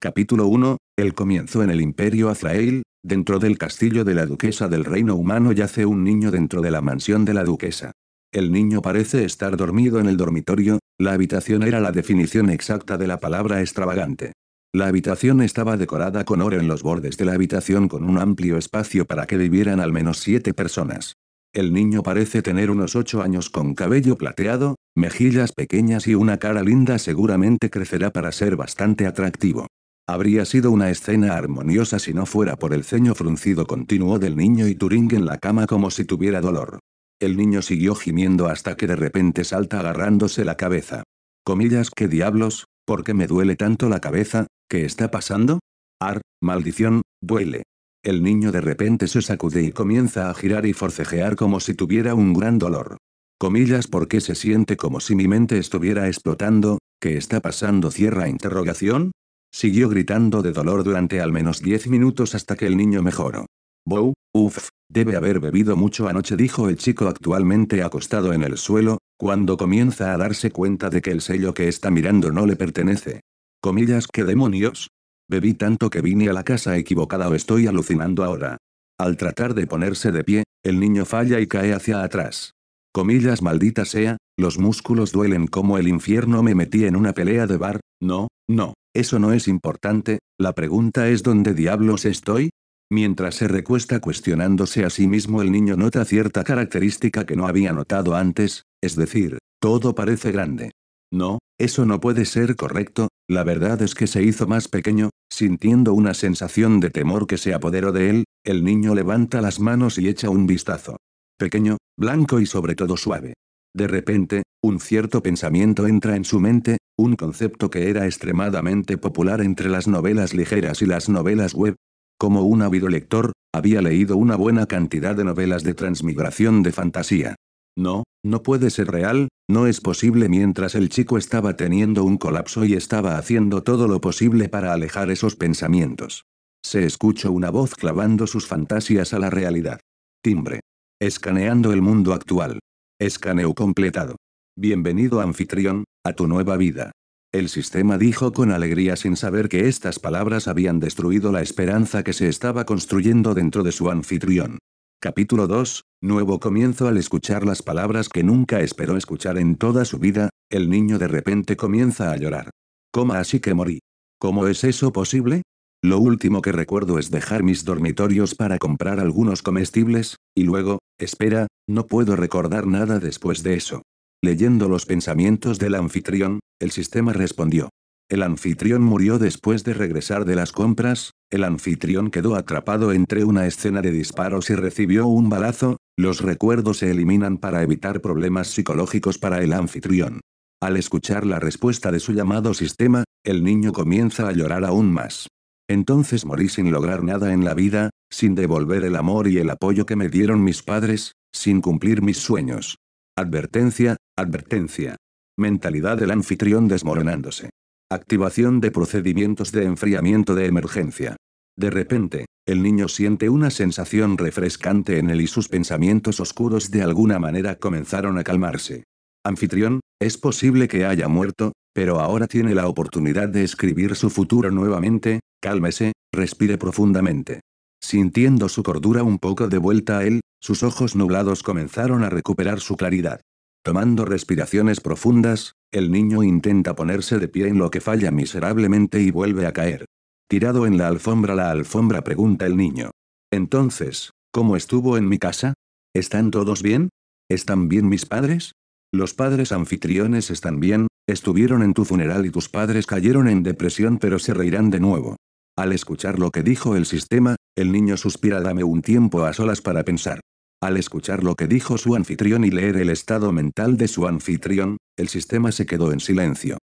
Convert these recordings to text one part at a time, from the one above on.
Capítulo 1. El comienzo en el Imperio Azrael. Dentro del castillo de la duquesa del reino humano yace un niño dentro de la mansión de la duquesa. El niño parece estar dormido en el dormitorio, la habitación era la definición exacta de la palabra extravagante. La habitación estaba decorada con oro en los bordes de la habitación con un amplio espacio para que vivieran al menos siete personas. El niño parece tener unos ocho años con cabello plateado, mejillas pequeñas y una cara linda seguramente crecerá para ser bastante atractivo. Habría sido una escena armoniosa si no fuera por el ceño fruncido continuo del niño y Turing en la cama como si tuviera dolor. El niño siguió gimiendo hasta que de repente salta agarrándose la cabeza. Comillas, ¿qué diablos? ¿Por qué me duele tanto la cabeza? ¿Qué está pasando? Ar, maldición, duele. El niño de repente se sacude y comienza a girar y forcejear como si tuviera un gran dolor. Comillas, porque se siente como si mi mente estuviera explotando? ¿Qué está pasando? Cierra interrogación. Siguió gritando de dolor durante al menos diez minutos hasta que el niño mejoró. Bow, uff, debe haber bebido mucho anoche, dijo el chico actualmente acostado en el suelo, cuando comienza a darse cuenta de que el sello que está mirando no le pertenece. Comillas, ¿qué demonios? Bebí tanto que vine a la casa equivocada o estoy alucinando ahora. Al tratar de ponerse de pie, el niño falla y cae hacia atrás. Comillas, maldita sea, los músculos duelen como el infierno me metí en una pelea de bar, no, no, eso no es importante, la pregunta es ¿dónde diablos estoy? Mientras se recuesta cuestionándose a sí mismo el niño nota cierta característica que no había notado antes, es decir, todo parece grande. No, eso no puede ser correcto, la verdad es que se hizo más pequeño, sintiendo una sensación de temor que se apoderó de él, el niño levanta las manos y echa un vistazo. Pequeño, blanco y sobre todo suave. De repente, un cierto pensamiento entra en su mente, un concepto que era extremadamente popular entre las novelas ligeras y las novelas web. Como un ávido lector, había leído una buena cantidad de novelas de transmigración de fantasía. No, no puede ser real, no es posible mientras el chico estaba teniendo un colapso y estaba haciendo todo lo posible para alejar esos pensamientos. Se escuchó una voz clavando sus fantasías a la realidad. Timbre. Escaneando el mundo actual. Escaneo completado. Bienvenido anfitrión, a tu nueva vida. El sistema dijo con alegría sin saber que estas palabras habían destruido la esperanza que se estaba construyendo dentro de su anfitrión. Capítulo 2, nuevo comienzo al escuchar las palabras que nunca esperó escuchar en toda su vida, el niño de repente comienza a llorar. ¿Cómo así que morí. ¿Cómo es eso posible? Lo último que recuerdo es dejar mis dormitorios para comprar algunos comestibles, y luego, Espera, no puedo recordar nada después de eso. Leyendo los pensamientos del anfitrión, el sistema respondió. El anfitrión murió después de regresar de las compras, el anfitrión quedó atrapado entre una escena de disparos y recibió un balazo, los recuerdos se eliminan para evitar problemas psicológicos para el anfitrión. Al escuchar la respuesta de su llamado sistema, el niño comienza a llorar aún más. Entonces morí sin lograr nada en la vida, sin devolver el amor y el apoyo que me dieron mis padres, sin cumplir mis sueños. Advertencia, advertencia. Mentalidad del anfitrión desmoronándose. Activación de procedimientos de enfriamiento de emergencia. De repente, el niño siente una sensación refrescante en él y sus pensamientos oscuros de alguna manera comenzaron a calmarse. Anfitrión, ¿es posible que haya muerto? pero ahora tiene la oportunidad de escribir su futuro nuevamente, cálmese, respire profundamente. Sintiendo su cordura un poco de vuelta a él, sus ojos nublados comenzaron a recuperar su claridad. Tomando respiraciones profundas, el niño intenta ponerse de pie en lo que falla miserablemente y vuelve a caer. Tirado en la alfombra, la alfombra pregunta el niño. Entonces, ¿cómo estuvo en mi casa? ¿Están todos bien? ¿Están bien mis padres? Los padres anfitriones están bien, Estuvieron en tu funeral y tus padres cayeron en depresión pero se reirán de nuevo. Al escuchar lo que dijo el sistema, el niño suspira dame un tiempo a solas para pensar. Al escuchar lo que dijo su anfitrión y leer el estado mental de su anfitrión, el sistema se quedó en silencio.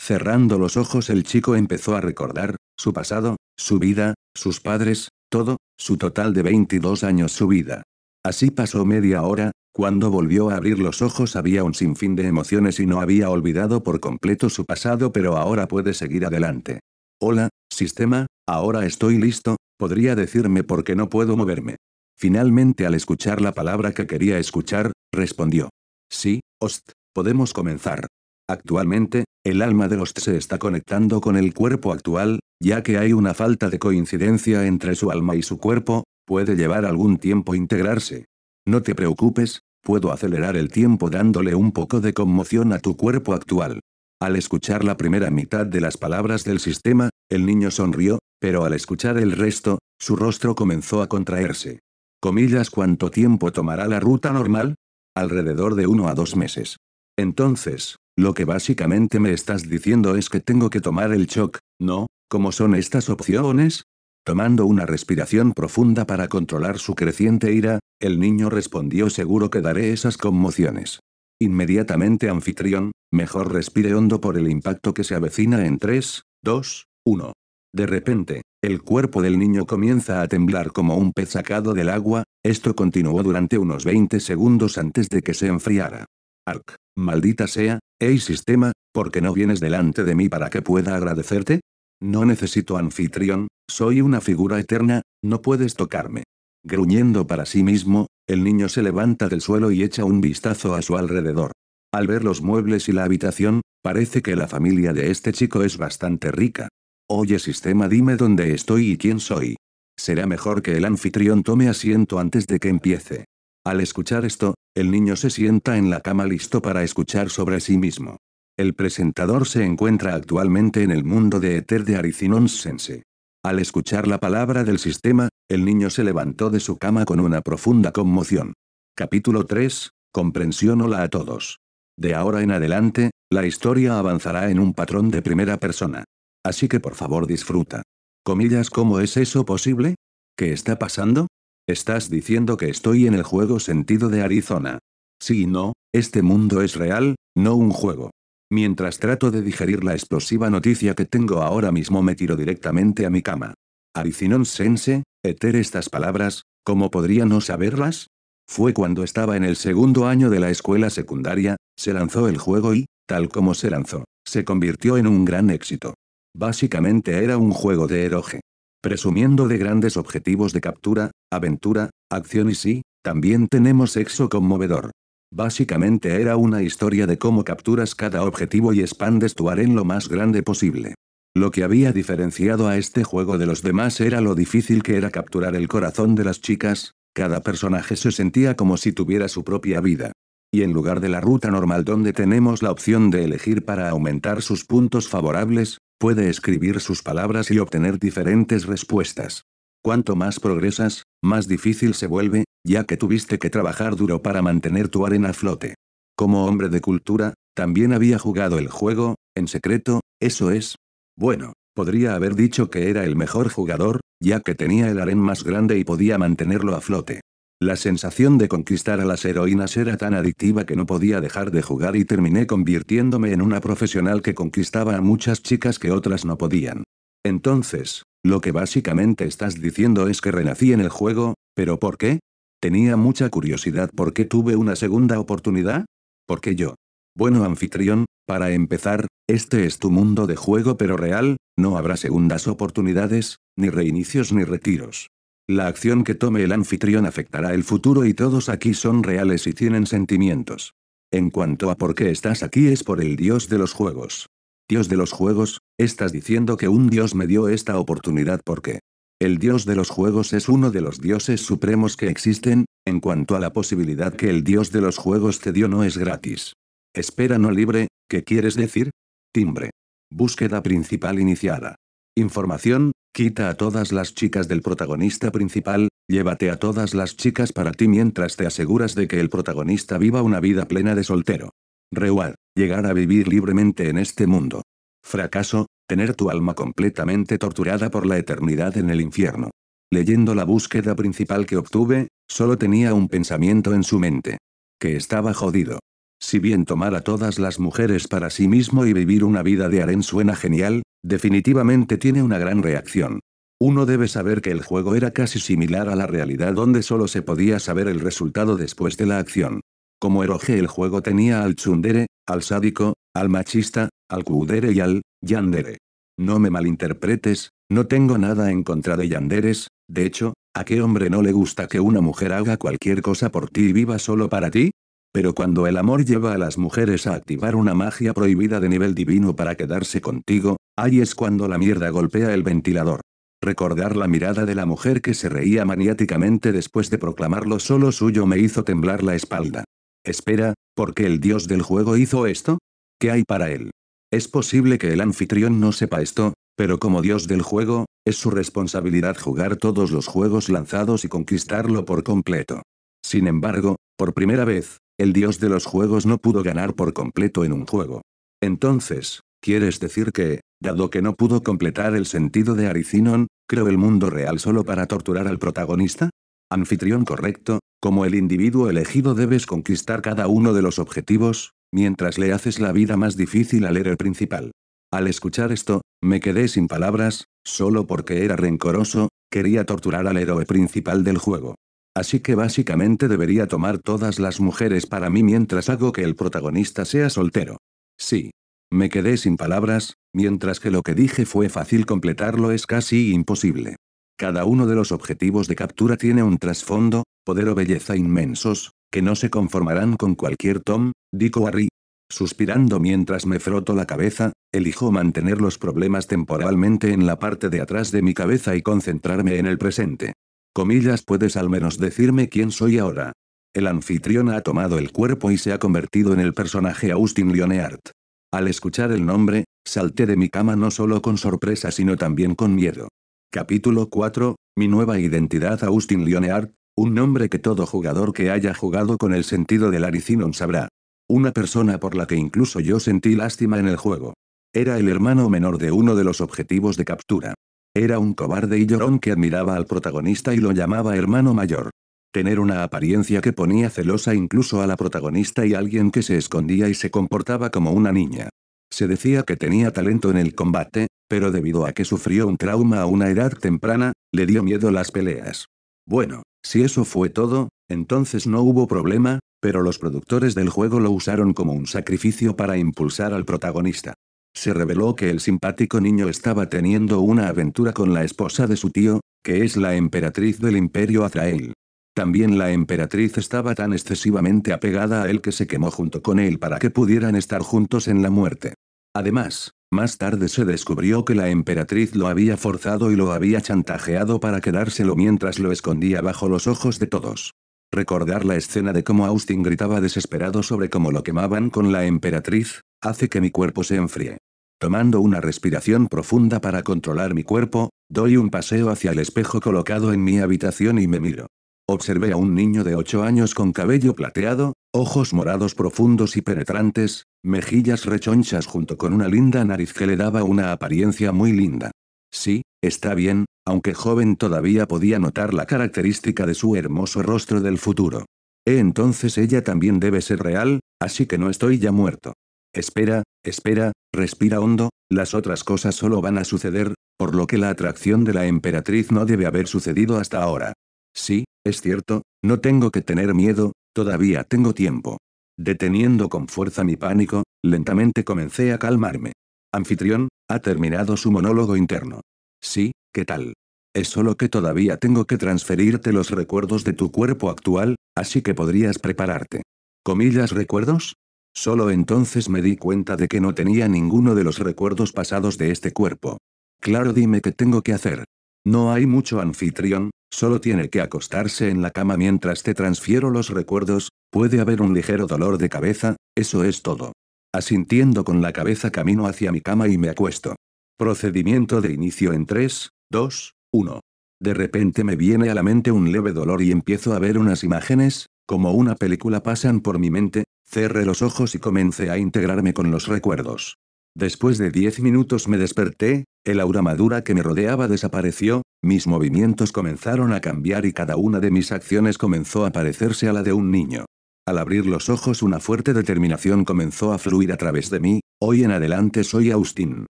Cerrando los ojos el chico empezó a recordar, su pasado, su vida, sus padres, todo, su total de 22 años su vida. Así pasó media hora, cuando volvió a abrir los ojos había un sinfín de emociones y no había olvidado por completo su pasado pero ahora puede seguir adelante. Hola, sistema, ahora estoy listo, podría decirme por qué no puedo moverme. Finalmente al escuchar la palabra que quería escuchar, respondió. Sí, host, podemos comenzar. Actualmente, el alma de Host se está conectando con el cuerpo actual, ya que hay una falta de coincidencia entre su alma y su cuerpo, puede llevar algún tiempo integrarse. No te preocupes, Puedo acelerar el tiempo dándole un poco de conmoción a tu cuerpo actual. Al escuchar la primera mitad de las palabras del sistema, el niño sonrió, pero al escuchar el resto, su rostro comenzó a contraerse. Comillas cuánto tiempo tomará la ruta normal? Alrededor de uno a dos meses. Entonces, lo que básicamente me estás diciendo es que tengo que tomar el shock, ¿no? ¿Cómo son estas opciones? Tomando una respiración profunda para controlar su creciente ira, el niño respondió seguro que daré esas conmociones. Inmediatamente anfitrión, mejor respire hondo por el impacto que se avecina en 3, 2, 1. De repente, el cuerpo del niño comienza a temblar como un pez sacado del agua, esto continuó durante unos 20 segundos antes de que se enfriara. Ark, maldita sea, hey sistema, ¿por qué no vienes delante de mí para que pueda agradecerte? No necesito anfitrión, soy una figura eterna, no puedes tocarme. Gruñendo para sí mismo, el niño se levanta del suelo y echa un vistazo a su alrededor. Al ver los muebles y la habitación, parece que la familia de este chico es bastante rica. Oye sistema dime dónde estoy y quién soy. Será mejor que el anfitrión tome asiento antes de que empiece. Al escuchar esto, el niño se sienta en la cama listo para escuchar sobre sí mismo. El presentador se encuentra actualmente en el mundo de Ether de Sense. Al escuchar la palabra del sistema, el niño se levantó de su cama con una profunda conmoción. Capítulo 3. Comprensión Hola a todos. De ahora en adelante, la historia avanzará en un patrón de primera persona. Así que por favor disfruta. Comillas, ¿cómo es eso posible? ¿Qué está pasando? Estás diciendo que estoy en el juego sentido de Arizona. Si y no, este mundo es real, no un juego. Mientras trato de digerir la explosiva noticia que tengo ahora mismo me tiro directamente a mi cama. Aricinón Sense, Eter estas palabras, ¿cómo podría no saberlas? Fue cuando estaba en el segundo año de la escuela secundaria, se lanzó el juego y, tal como se lanzó, se convirtió en un gran éxito. Básicamente era un juego de eroge. Presumiendo de grandes objetivos de captura, aventura, acción y sí, también tenemos sexo conmovedor. Básicamente era una historia de cómo capturas cada objetivo y expandes tu en lo más grande posible. Lo que había diferenciado a este juego de los demás era lo difícil que era capturar el corazón de las chicas, cada personaje se sentía como si tuviera su propia vida. Y en lugar de la ruta normal donde tenemos la opción de elegir para aumentar sus puntos favorables, puede escribir sus palabras y obtener diferentes respuestas. Cuanto más progresas, más difícil se vuelve, ya que tuviste que trabajar duro para mantener tu arena a flote. Como hombre de cultura, también había jugado el juego, en secreto, eso es. Bueno, podría haber dicho que era el mejor jugador, ya que tenía el harén más grande y podía mantenerlo a flote. La sensación de conquistar a las heroínas era tan adictiva que no podía dejar de jugar y terminé convirtiéndome en una profesional que conquistaba a muchas chicas que otras no podían. Entonces, lo que básicamente estás diciendo es que renací en el juego, pero ¿por qué? Tenía mucha curiosidad por qué tuve una segunda oportunidad. Porque yo. Bueno, anfitrión, para empezar, este es tu mundo de juego pero real, no habrá segundas oportunidades, ni reinicios ni retiros. La acción que tome el anfitrión afectará el futuro y todos aquí son reales y tienen sentimientos. En cuanto a por qué estás aquí es por el dios de los juegos. Dios de los juegos, estás diciendo que un dios me dio esta oportunidad porque el dios de los juegos es uno de los dioses supremos que existen, en cuanto a la posibilidad que el dios de los juegos te dio no es gratis. Espera no libre, ¿qué quieres decir? Timbre. Búsqueda principal iniciada. Información, quita a todas las chicas del protagonista principal, llévate a todas las chicas para ti mientras te aseguras de que el protagonista viva una vida plena de soltero. Reward, llegar a vivir libremente en este mundo. Fracaso, tener tu alma completamente torturada por la eternidad en el infierno. Leyendo la búsqueda principal que obtuve, solo tenía un pensamiento en su mente. Que estaba jodido. Si bien tomar a todas las mujeres para sí mismo y vivir una vida de harén suena genial, definitivamente tiene una gran reacción. Uno debe saber que el juego era casi similar a la realidad donde solo se podía saber el resultado después de la acción. Como eroge el juego tenía al chundere, al sádico, al machista, al kudere y al yandere. No me malinterpretes, no tengo nada en contra de yanderes, de hecho, ¿a qué hombre no le gusta que una mujer haga cualquier cosa por ti y viva solo para ti? Pero cuando el amor lleva a las mujeres a activar una magia prohibida de nivel divino para quedarse contigo, ahí es cuando la mierda golpea el ventilador. Recordar la mirada de la mujer que se reía maniáticamente después de proclamarlo solo suyo me hizo temblar la espalda. Espera, ¿por qué el dios del juego hizo esto? ¿Qué hay para él? Es posible que el anfitrión no sepa esto, pero como dios del juego, es su responsabilidad jugar todos los juegos lanzados y conquistarlo por completo. Sin embargo, por primera vez, el dios de los juegos no pudo ganar por completo en un juego. Entonces, ¿quieres decir que, dado que no pudo completar el sentido de Aricinon, creó el mundo real solo para torturar al protagonista? anfitrión correcto, como el individuo elegido debes conquistar cada uno de los objetivos, mientras le haces la vida más difícil al héroe principal. Al escuchar esto, me quedé sin palabras, solo porque era rencoroso, quería torturar al héroe principal del juego. Así que básicamente debería tomar todas las mujeres para mí mientras hago que el protagonista sea soltero. Sí. Me quedé sin palabras, mientras que lo que dije fue fácil completarlo es casi imposible. Cada uno de los objetivos de captura tiene un trasfondo, poder o belleza inmensos, que no se conformarán con cualquier Tom, dijo Harry. Suspirando mientras me froto la cabeza, elijo mantener los problemas temporalmente en la parte de atrás de mi cabeza y concentrarme en el presente. Comillas, puedes al menos decirme quién soy ahora. El anfitrión ha tomado el cuerpo y se ha convertido en el personaje Austin Lionheart. Al escuchar el nombre, salté de mi cama no solo con sorpresa sino también con miedo. Capítulo 4. Mi nueva identidad Austin Lyonard, un nombre que todo jugador que haya jugado con el sentido del Aricinon sabrá. Una persona por la que incluso yo sentí lástima en el juego. Era el hermano menor de uno de los objetivos de captura. Era un cobarde y llorón que admiraba al protagonista y lo llamaba hermano mayor. Tener una apariencia que ponía celosa incluso a la protagonista y alguien que se escondía y se comportaba como una niña. Se decía que tenía talento en el combate, pero debido a que sufrió un trauma a una edad temprana, le dio miedo las peleas. Bueno, si eso fue todo, entonces no hubo problema, pero los productores del juego lo usaron como un sacrificio para impulsar al protagonista. Se reveló que el simpático niño estaba teniendo una aventura con la esposa de su tío, que es la emperatriz del imperio Azrael. También la emperatriz estaba tan excesivamente apegada a él que se quemó junto con él para que pudieran estar juntos en la muerte. Además, más tarde se descubrió que la emperatriz lo había forzado y lo había chantajeado para quedárselo mientras lo escondía bajo los ojos de todos. Recordar la escena de cómo Austin gritaba desesperado sobre cómo lo quemaban con la emperatriz, hace que mi cuerpo se enfríe. Tomando una respiración profunda para controlar mi cuerpo, doy un paseo hacia el espejo colocado en mi habitación y me miro. Observé a un niño de ocho años con cabello plateado, ojos morados profundos y penetrantes, mejillas rechonchas junto con una linda nariz que le daba una apariencia muy linda. Sí, está bien, aunque joven todavía podía notar la característica de su hermoso rostro del futuro. E entonces ella también debe ser real, así que no estoy ya muerto. Espera, espera, respira hondo, las otras cosas solo van a suceder, por lo que la atracción de la emperatriz no debe haber sucedido hasta ahora. Sí, es cierto, no tengo que tener miedo, todavía tengo tiempo. Deteniendo con fuerza mi pánico, lentamente comencé a calmarme. Anfitrión, ha terminado su monólogo interno. Sí, ¿qué tal? Es solo que todavía tengo que transferirte los recuerdos de tu cuerpo actual, así que podrías prepararte. ¿Comillas recuerdos? Solo entonces me di cuenta de que no tenía ninguno de los recuerdos pasados de este cuerpo. Claro, dime qué tengo que hacer. No hay mucho anfitrión, Solo tiene que acostarse en la cama mientras te transfiero los recuerdos, puede haber un ligero dolor de cabeza, eso es todo. Asintiendo con la cabeza camino hacia mi cama y me acuesto. Procedimiento de inicio en 3, 2, 1. De repente me viene a la mente un leve dolor y empiezo a ver unas imágenes, como una película pasan por mi mente, cerré los ojos y comencé a integrarme con los recuerdos. Después de diez minutos me desperté, el aura madura que me rodeaba desapareció, mis movimientos comenzaron a cambiar y cada una de mis acciones comenzó a parecerse a la de un niño. Al abrir los ojos una fuerte determinación comenzó a fluir a través de mí, hoy en adelante soy Austin.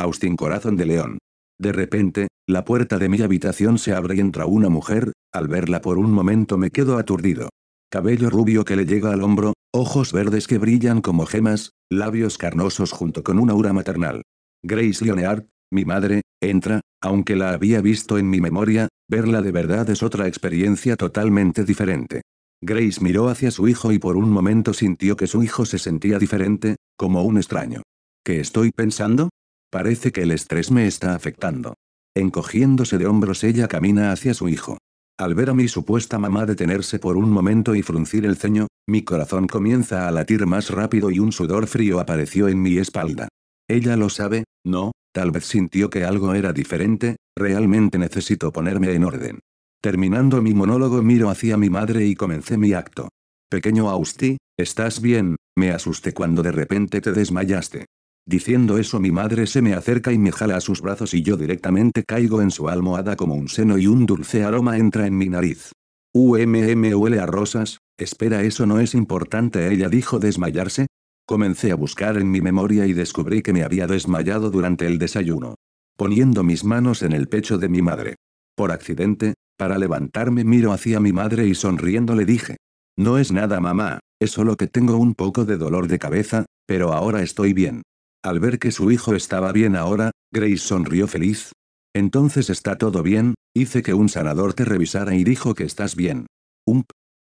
Austin Corazón de León. De repente, la puerta de mi habitación se abre y entra una mujer, al verla por un momento me quedo aturdido. Cabello rubio que le llega al hombro, ojos verdes que brillan como gemas, labios carnosos junto con una aura maternal. Grace Leonard, mi madre, entra, aunque la había visto en mi memoria, verla de verdad es otra experiencia totalmente diferente. Grace miró hacia su hijo y por un momento sintió que su hijo se sentía diferente, como un extraño. ¿Qué estoy pensando? Parece que el estrés me está afectando. Encogiéndose de hombros ella camina hacia su hijo. Al ver a mi supuesta mamá detenerse por un momento y fruncir el ceño, mi corazón comienza a latir más rápido y un sudor frío apareció en mi espalda. Ella lo sabe, no, tal vez sintió que algo era diferente, realmente necesito ponerme en orden. Terminando mi monólogo miro hacia mi madre y comencé mi acto. Pequeño Austi, ¿estás bien? Me asusté cuando de repente te desmayaste. Diciendo eso mi madre se me acerca y me jala a sus brazos y yo directamente caigo en su almohada como un seno y un dulce aroma entra en mi nariz. UMM huele a rosas, espera eso no es importante ella dijo desmayarse. Comencé a buscar en mi memoria y descubrí que me había desmayado durante el desayuno. Poniendo mis manos en el pecho de mi madre. Por accidente, para levantarme miro hacia mi madre y sonriendo le dije. No es nada mamá, es solo que tengo un poco de dolor de cabeza, pero ahora estoy bien. Al ver que su hijo estaba bien ahora, Grace sonrió feliz. Entonces está todo bien, hice que un sanador te revisara y dijo que estás bien.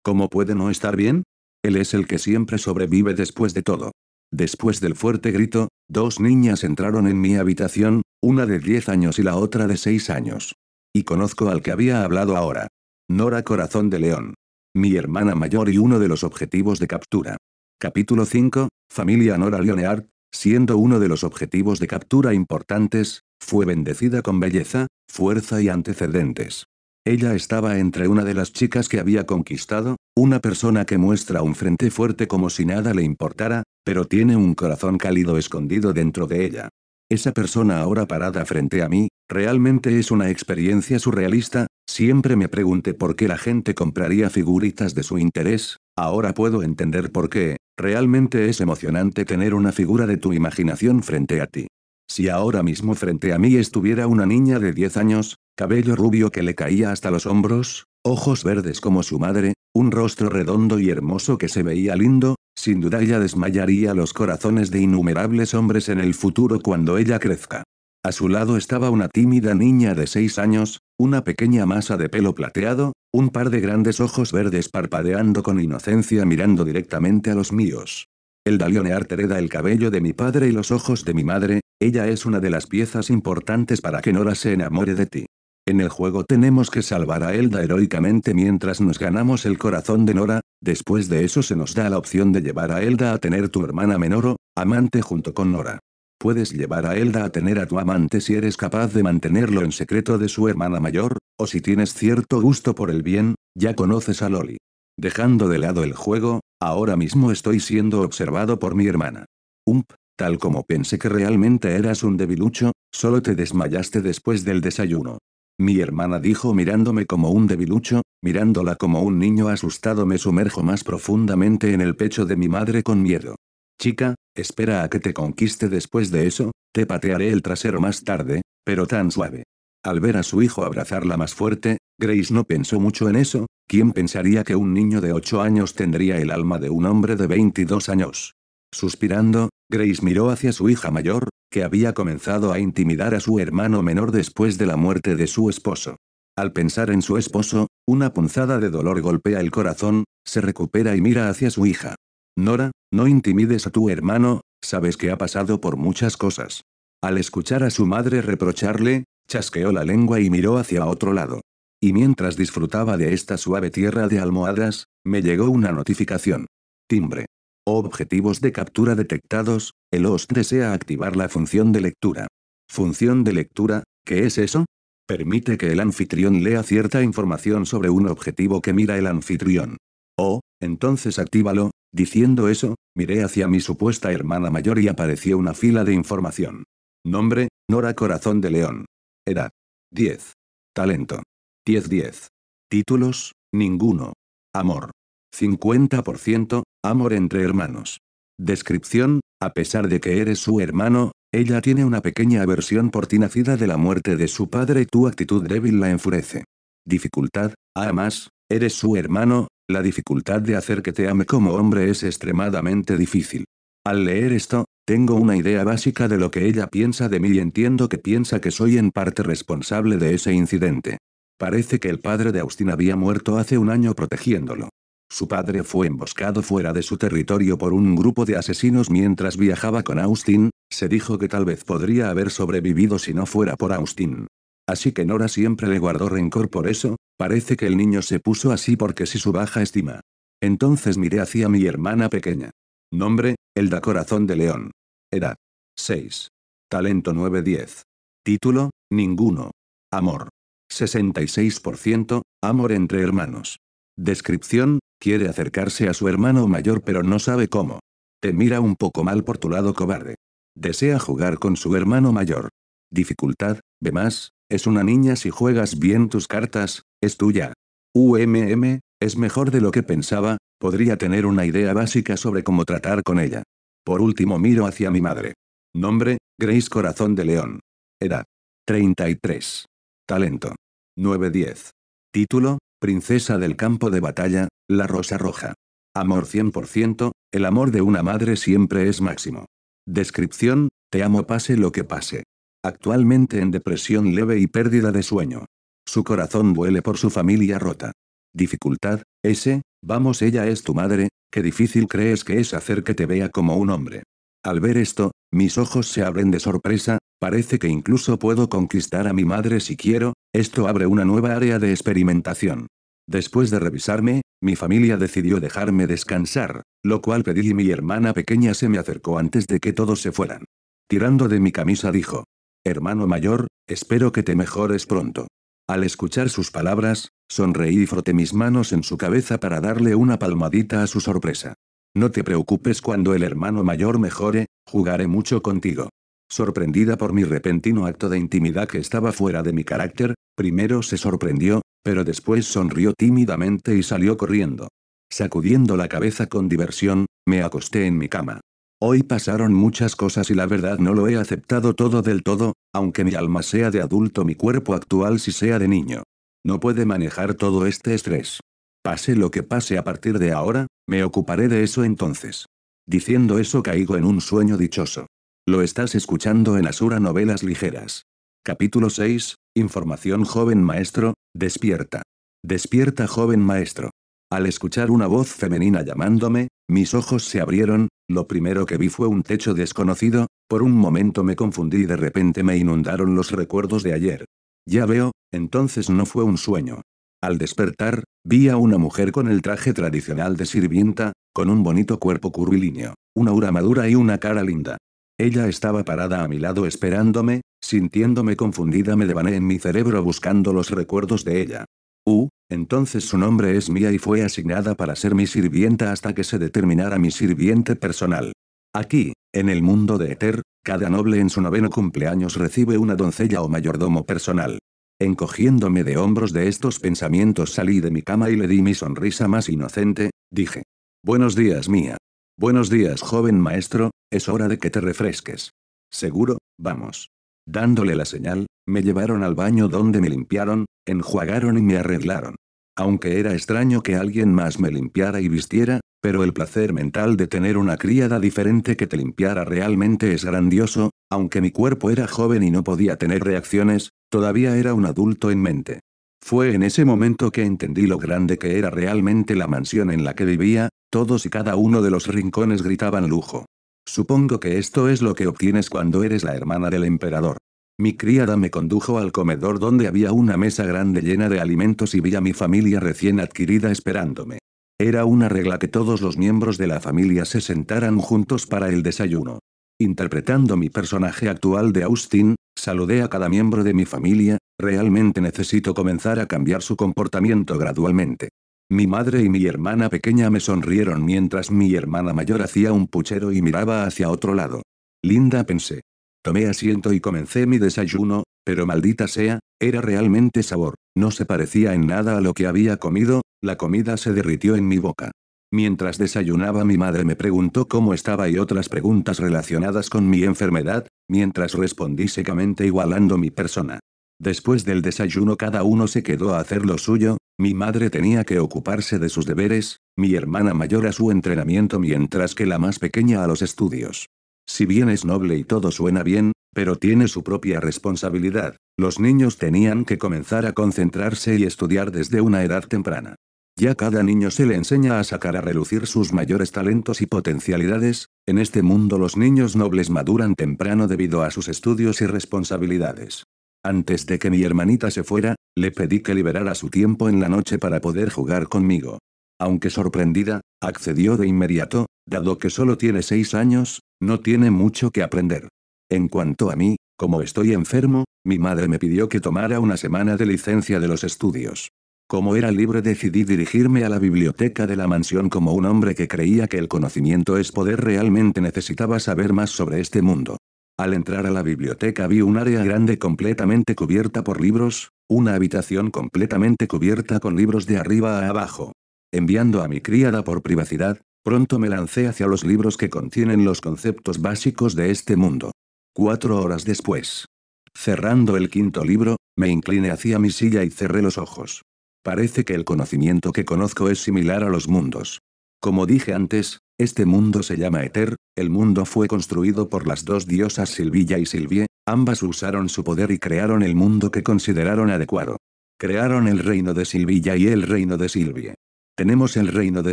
¿Cómo puede no estar bien? Él es el que siempre sobrevive después de todo. Después del fuerte grito, dos niñas entraron en mi habitación, una de 10 años y la otra de 6 años. Y conozco al que había hablado ahora. Nora Corazón de León. Mi hermana mayor y uno de los objetivos de captura. Capítulo 5, Familia Nora Lionheart siendo uno de los objetivos de captura importantes, fue bendecida con belleza, fuerza y antecedentes. Ella estaba entre una de las chicas que había conquistado, una persona que muestra un frente fuerte como si nada le importara, pero tiene un corazón cálido escondido dentro de ella. Esa persona ahora parada frente a mí, realmente es una experiencia surrealista, siempre me pregunté por qué la gente compraría figuritas de su interés, Ahora puedo entender por qué, realmente es emocionante tener una figura de tu imaginación frente a ti. Si ahora mismo frente a mí estuviera una niña de 10 años, cabello rubio que le caía hasta los hombros, ojos verdes como su madre, un rostro redondo y hermoso que se veía lindo, sin duda ella desmayaría los corazones de innumerables hombres en el futuro cuando ella crezca. A su lado estaba una tímida niña de seis años, una pequeña masa de pelo plateado, un par de grandes ojos verdes parpadeando con inocencia mirando directamente a los míos. El dalionearte hereda el cabello de mi padre y los ojos de mi madre, ella es una de las piezas importantes para que Nora se enamore de ti. En el juego tenemos que salvar a Elda heroicamente mientras nos ganamos el corazón de Nora, después de eso se nos da la opción de llevar a Elda a tener tu hermana menor amante junto con Nora. Puedes llevar a Elda a tener a tu amante si eres capaz de mantenerlo en secreto de su hermana mayor, o si tienes cierto gusto por el bien, ya conoces a Loli. Dejando de lado el juego, ahora mismo estoy siendo observado por mi hermana. Ump, tal como pensé que realmente eras un debilucho, solo te desmayaste después del desayuno. Mi hermana dijo mirándome como un debilucho, mirándola como un niño asustado me sumerjo más profundamente en el pecho de mi madre con miedo. Chica, Espera a que te conquiste después de eso, te patearé el trasero más tarde, pero tan suave. Al ver a su hijo abrazarla más fuerte, Grace no pensó mucho en eso, ¿quién pensaría que un niño de 8 años tendría el alma de un hombre de 22 años? Suspirando, Grace miró hacia su hija mayor, que había comenzado a intimidar a su hermano menor después de la muerte de su esposo. Al pensar en su esposo, una punzada de dolor golpea el corazón, se recupera y mira hacia su hija. Nora, no intimides a tu hermano, sabes que ha pasado por muchas cosas. Al escuchar a su madre reprocharle, chasqueó la lengua y miró hacia otro lado. Y mientras disfrutaba de esta suave tierra de almohadas, me llegó una notificación. Timbre. Objetivos de captura detectados, el host desea activar la función de lectura. Función de lectura, ¿qué es eso? Permite que el anfitrión lea cierta información sobre un objetivo que mira el anfitrión. Oh, entonces actívalo, Diciendo eso, miré hacia mi supuesta hermana mayor y apareció una fila de información. Nombre, Nora Corazón de León. Edad. 10. Talento. 10-10. Títulos, ninguno. Amor. 50%, amor entre hermanos. Descripción, a pesar de que eres su hermano, ella tiene una pequeña aversión por ti nacida de la muerte de su padre. y Tu actitud débil la enfurece. Dificultad, además, eres su hermano, la dificultad de hacer que te ame como hombre es extremadamente difícil. Al leer esto, tengo una idea básica de lo que ella piensa de mí y entiendo que piensa que soy en parte responsable de ese incidente. Parece que el padre de Austin había muerto hace un año protegiéndolo. Su padre fue emboscado fuera de su territorio por un grupo de asesinos mientras viajaba con Austin, se dijo que tal vez podría haber sobrevivido si no fuera por Austin así que Nora siempre le guardó rencor por eso, parece que el niño se puso así porque sí su baja estima. Entonces miré hacia mi hermana pequeña. Nombre, El da Corazón de León. Edad. 6. Talento 9-10. Título, ninguno. Amor. 66%, amor entre hermanos. Descripción, quiere acercarse a su hermano mayor pero no sabe cómo. Te mira un poco mal por tu lado cobarde. Desea jugar con su hermano mayor. Dificultad, ve más, es una niña si juegas bien tus cartas, es tuya. UMM, es mejor de lo que pensaba, podría tener una idea básica sobre cómo tratar con ella. Por último miro hacia mi madre. Nombre, Grace Corazón de León. Edad. 33. Talento. 9-10. Título, Princesa del campo de batalla, la rosa roja. Amor 100%, el amor de una madre siempre es máximo. Descripción, te amo pase lo que pase. Actualmente en depresión leve y pérdida de sueño. Su corazón duele por su familia rota. Dificultad, ese, vamos ella es tu madre, qué difícil crees que es hacer que te vea como un hombre. Al ver esto, mis ojos se abren de sorpresa, parece que incluso puedo conquistar a mi madre si quiero, esto abre una nueva área de experimentación. Después de revisarme, mi familia decidió dejarme descansar, lo cual pedí y mi hermana pequeña se me acercó antes de que todos se fueran. Tirando de mi camisa dijo, Hermano mayor, espero que te mejores pronto. Al escuchar sus palabras, sonreí y froté mis manos en su cabeza para darle una palmadita a su sorpresa. No te preocupes cuando el hermano mayor mejore, jugaré mucho contigo. Sorprendida por mi repentino acto de intimidad que estaba fuera de mi carácter, primero se sorprendió, pero después sonrió tímidamente y salió corriendo. Sacudiendo la cabeza con diversión, me acosté en mi cama. Hoy pasaron muchas cosas y la verdad no lo he aceptado todo del todo, aunque mi alma sea de adulto mi cuerpo actual si sea de niño. No puede manejar todo este estrés. Pase lo que pase a partir de ahora, me ocuparé de eso entonces. Diciendo eso caigo en un sueño dichoso. Lo estás escuchando en Asura Novelas Ligeras. Capítulo 6, Información Joven Maestro, despierta. Despierta joven maestro. Al escuchar una voz femenina llamándome, mis ojos se abrieron, lo primero que vi fue un techo desconocido, por un momento me confundí y de repente me inundaron los recuerdos de ayer. Ya veo, entonces no fue un sueño. Al despertar, vi a una mujer con el traje tradicional de sirvienta, con un bonito cuerpo curvilíneo, una aura madura y una cara linda. Ella estaba parada a mi lado esperándome, sintiéndome confundida me devané en mi cerebro buscando los recuerdos de ella. Uh, entonces su nombre es mía y fue asignada para ser mi sirvienta hasta que se determinara mi sirviente personal. Aquí, en el mundo de Eter, cada noble en su noveno cumpleaños recibe una doncella o mayordomo personal. Encogiéndome de hombros de estos pensamientos salí de mi cama y le di mi sonrisa más inocente, dije. Buenos días mía. Buenos días joven maestro, es hora de que te refresques. Seguro, vamos. Dándole la señal, me llevaron al baño donde me limpiaron, enjuagaron y me arreglaron. Aunque era extraño que alguien más me limpiara y vistiera, pero el placer mental de tener una criada diferente que te limpiara realmente es grandioso, aunque mi cuerpo era joven y no podía tener reacciones, todavía era un adulto en mente. Fue en ese momento que entendí lo grande que era realmente la mansión en la que vivía, todos y cada uno de los rincones gritaban lujo. Supongo que esto es lo que obtienes cuando eres la hermana del emperador. Mi criada me condujo al comedor donde había una mesa grande llena de alimentos y vi a mi familia recién adquirida esperándome. Era una regla que todos los miembros de la familia se sentaran juntos para el desayuno. Interpretando mi personaje actual de Austin, saludé a cada miembro de mi familia, realmente necesito comenzar a cambiar su comportamiento gradualmente. Mi madre y mi hermana pequeña me sonrieron mientras mi hermana mayor hacía un puchero y miraba hacia otro lado. Linda pensé. Tomé asiento y comencé mi desayuno, pero maldita sea, era realmente sabor, no se parecía en nada a lo que había comido, la comida se derritió en mi boca. Mientras desayunaba mi madre me preguntó cómo estaba y otras preguntas relacionadas con mi enfermedad, mientras respondí secamente igualando mi persona. Después del desayuno cada uno se quedó a hacer lo suyo, mi madre tenía que ocuparse de sus deberes, mi hermana mayor a su entrenamiento mientras que la más pequeña a los estudios. Si bien es noble y todo suena bien, pero tiene su propia responsabilidad. Los niños tenían que comenzar a concentrarse y estudiar desde una edad temprana. Ya cada niño se le enseña a sacar a relucir sus mayores talentos y potencialidades, en este mundo los niños nobles maduran temprano debido a sus estudios y responsabilidades. Antes de que mi hermanita se fuera, le pedí que liberara su tiempo en la noche para poder jugar conmigo. Aunque sorprendida, accedió de inmediato, dado que solo tiene seis años, no tiene mucho que aprender. En cuanto a mí, como estoy enfermo, mi madre me pidió que tomara una semana de licencia de los estudios. Como era libre decidí dirigirme a la biblioteca de la mansión como un hombre que creía que el conocimiento es poder realmente necesitaba saber más sobre este mundo. Al entrar a la biblioteca vi un área grande completamente cubierta por libros, una habitación completamente cubierta con libros de arriba a abajo. Enviando a mi criada por privacidad, pronto me lancé hacia los libros que contienen los conceptos básicos de este mundo. Cuatro horas después. Cerrando el quinto libro, me incliné hacia mi silla y cerré los ojos. Parece que el conocimiento que conozco es similar a los mundos. Como dije antes, este mundo se llama Eter, el mundo fue construido por las dos diosas Silvilla y Silvie, ambas usaron su poder y crearon el mundo que consideraron adecuado. Crearon el reino de Silvilla y el reino de Silvie. Tenemos el reino de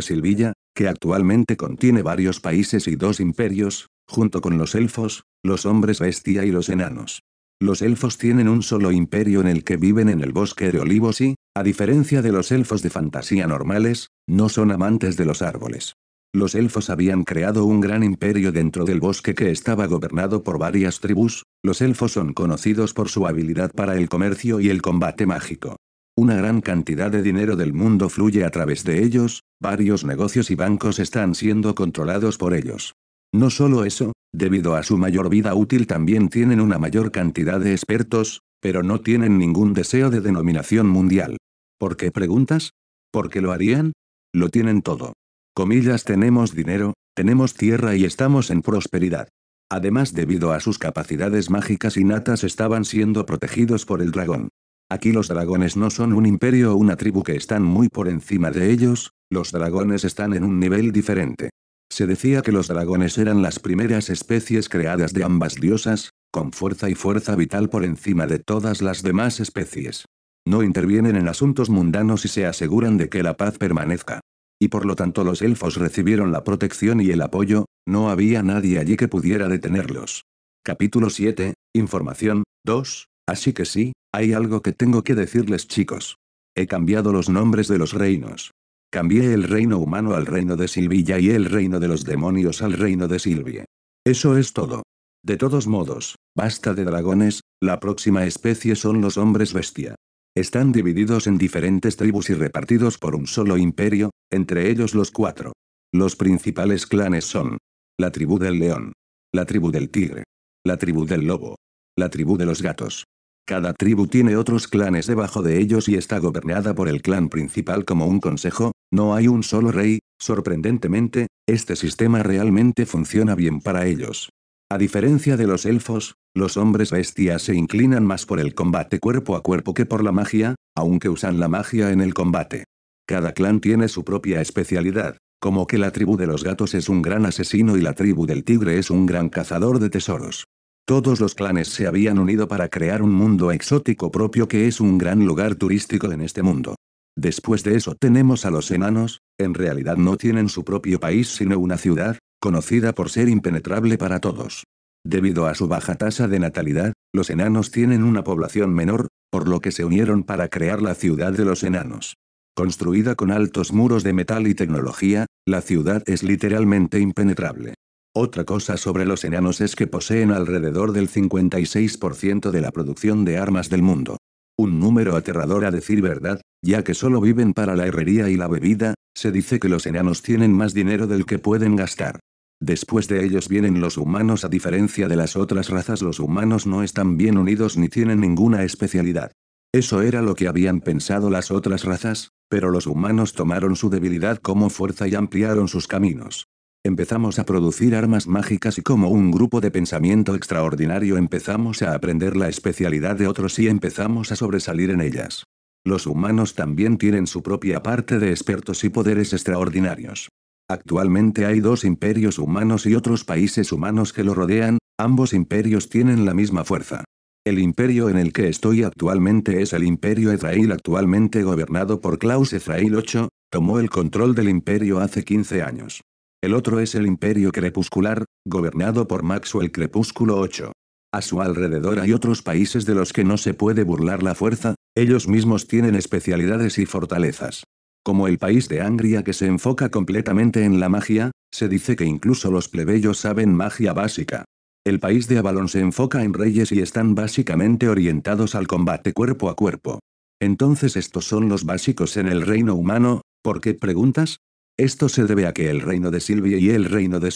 Silvilla, que actualmente contiene varios países y dos imperios, junto con los elfos, los hombres bestia y los enanos. Los elfos tienen un solo imperio en el que viven en el bosque de olivos y, a diferencia de los elfos de fantasía normales, no son amantes de los árboles. Los elfos habían creado un gran imperio dentro del bosque que estaba gobernado por varias tribus, los elfos son conocidos por su habilidad para el comercio y el combate mágico. Una gran cantidad de dinero del mundo fluye a través de ellos, varios negocios y bancos están siendo controlados por ellos. No solo eso, debido a su mayor vida útil también tienen una mayor cantidad de expertos, pero no tienen ningún deseo de denominación mundial. ¿Por qué preguntas? ¿Por qué lo harían? Lo tienen todo. Comillas tenemos dinero, tenemos tierra y estamos en prosperidad. Además debido a sus capacidades mágicas innatas estaban siendo protegidos por el dragón. Aquí los dragones no son un imperio o una tribu que están muy por encima de ellos, los dragones están en un nivel diferente. Se decía que los dragones eran las primeras especies creadas de ambas diosas, con fuerza y fuerza vital por encima de todas las demás especies. No intervienen en asuntos mundanos y se aseguran de que la paz permanezca y por lo tanto los elfos recibieron la protección y el apoyo, no había nadie allí que pudiera detenerlos. Capítulo 7, Información, 2, así que sí, hay algo que tengo que decirles chicos. He cambiado los nombres de los reinos. Cambié el reino humano al reino de Silvilla y el reino de los demonios al reino de Silvia. Eso es todo. De todos modos, basta de dragones, la próxima especie son los hombres bestia. Están divididos en diferentes tribus y repartidos por un solo imperio, entre ellos los cuatro. Los principales clanes son la tribu del león, la tribu del tigre, la tribu del lobo, la tribu de los gatos. Cada tribu tiene otros clanes debajo de ellos y está gobernada por el clan principal como un consejo, no hay un solo rey, sorprendentemente, este sistema realmente funciona bien para ellos. A diferencia de los elfos, los hombres bestias se inclinan más por el combate cuerpo a cuerpo que por la magia, aunque usan la magia en el combate. Cada clan tiene su propia especialidad, como que la tribu de los gatos es un gran asesino y la tribu del tigre es un gran cazador de tesoros. Todos los clanes se habían unido para crear un mundo exótico propio que es un gran lugar turístico en este mundo. Después de eso tenemos a los enanos, en realidad no tienen su propio país sino una ciudad, conocida por ser impenetrable para todos. Debido a su baja tasa de natalidad, los enanos tienen una población menor, por lo que se unieron para crear la ciudad de los enanos. Construida con altos muros de metal y tecnología, la ciudad es literalmente impenetrable. Otra cosa sobre los enanos es que poseen alrededor del 56% de la producción de armas del mundo. Un número aterrador a decir verdad, ya que solo viven para la herrería y la bebida, se dice que los enanos tienen más dinero del que pueden gastar. Después de ellos vienen los humanos a diferencia de las otras razas los humanos no están bien unidos ni tienen ninguna especialidad. Eso era lo que habían pensado las otras razas, pero los humanos tomaron su debilidad como fuerza y ampliaron sus caminos. Empezamos a producir armas mágicas y como un grupo de pensamiento extraordinario empezamos a aprender la especialidad de otros y empezamos a sobresalir en ellas. Los humanos también tienen su propia parte de expertos y poderes extraordinarios. Actualmente hay dos imperios humanos y otros países humanos que lo rodean, ambos imperios tienen la misma fuerza. El imperio en el que estoy actualmente es el imperio Efrail, actualmente gobernado por Klaus Efrail VIII, tomó el control del imperio hace 15 años. El otro es el imperio crepuscular, gobernado por Maxwell Crepúsculo VIII. A su alrededor hay otros países de los que no se puede burlar la fuerza, ellos mismos tienen especialidades y fortalezas. Como el país de Angria que se enfoca completamente en la magia, se dice que incluso los plebeyos saben magia básica. El país de Avalon se enfoca en reyes y están básicamente orientados al combate cuerpo a cuerpo. Entonces estos son los básicos en el reino humano, ¿por qué preguntas? Esto se debe a que el reino de Silvia y el reino de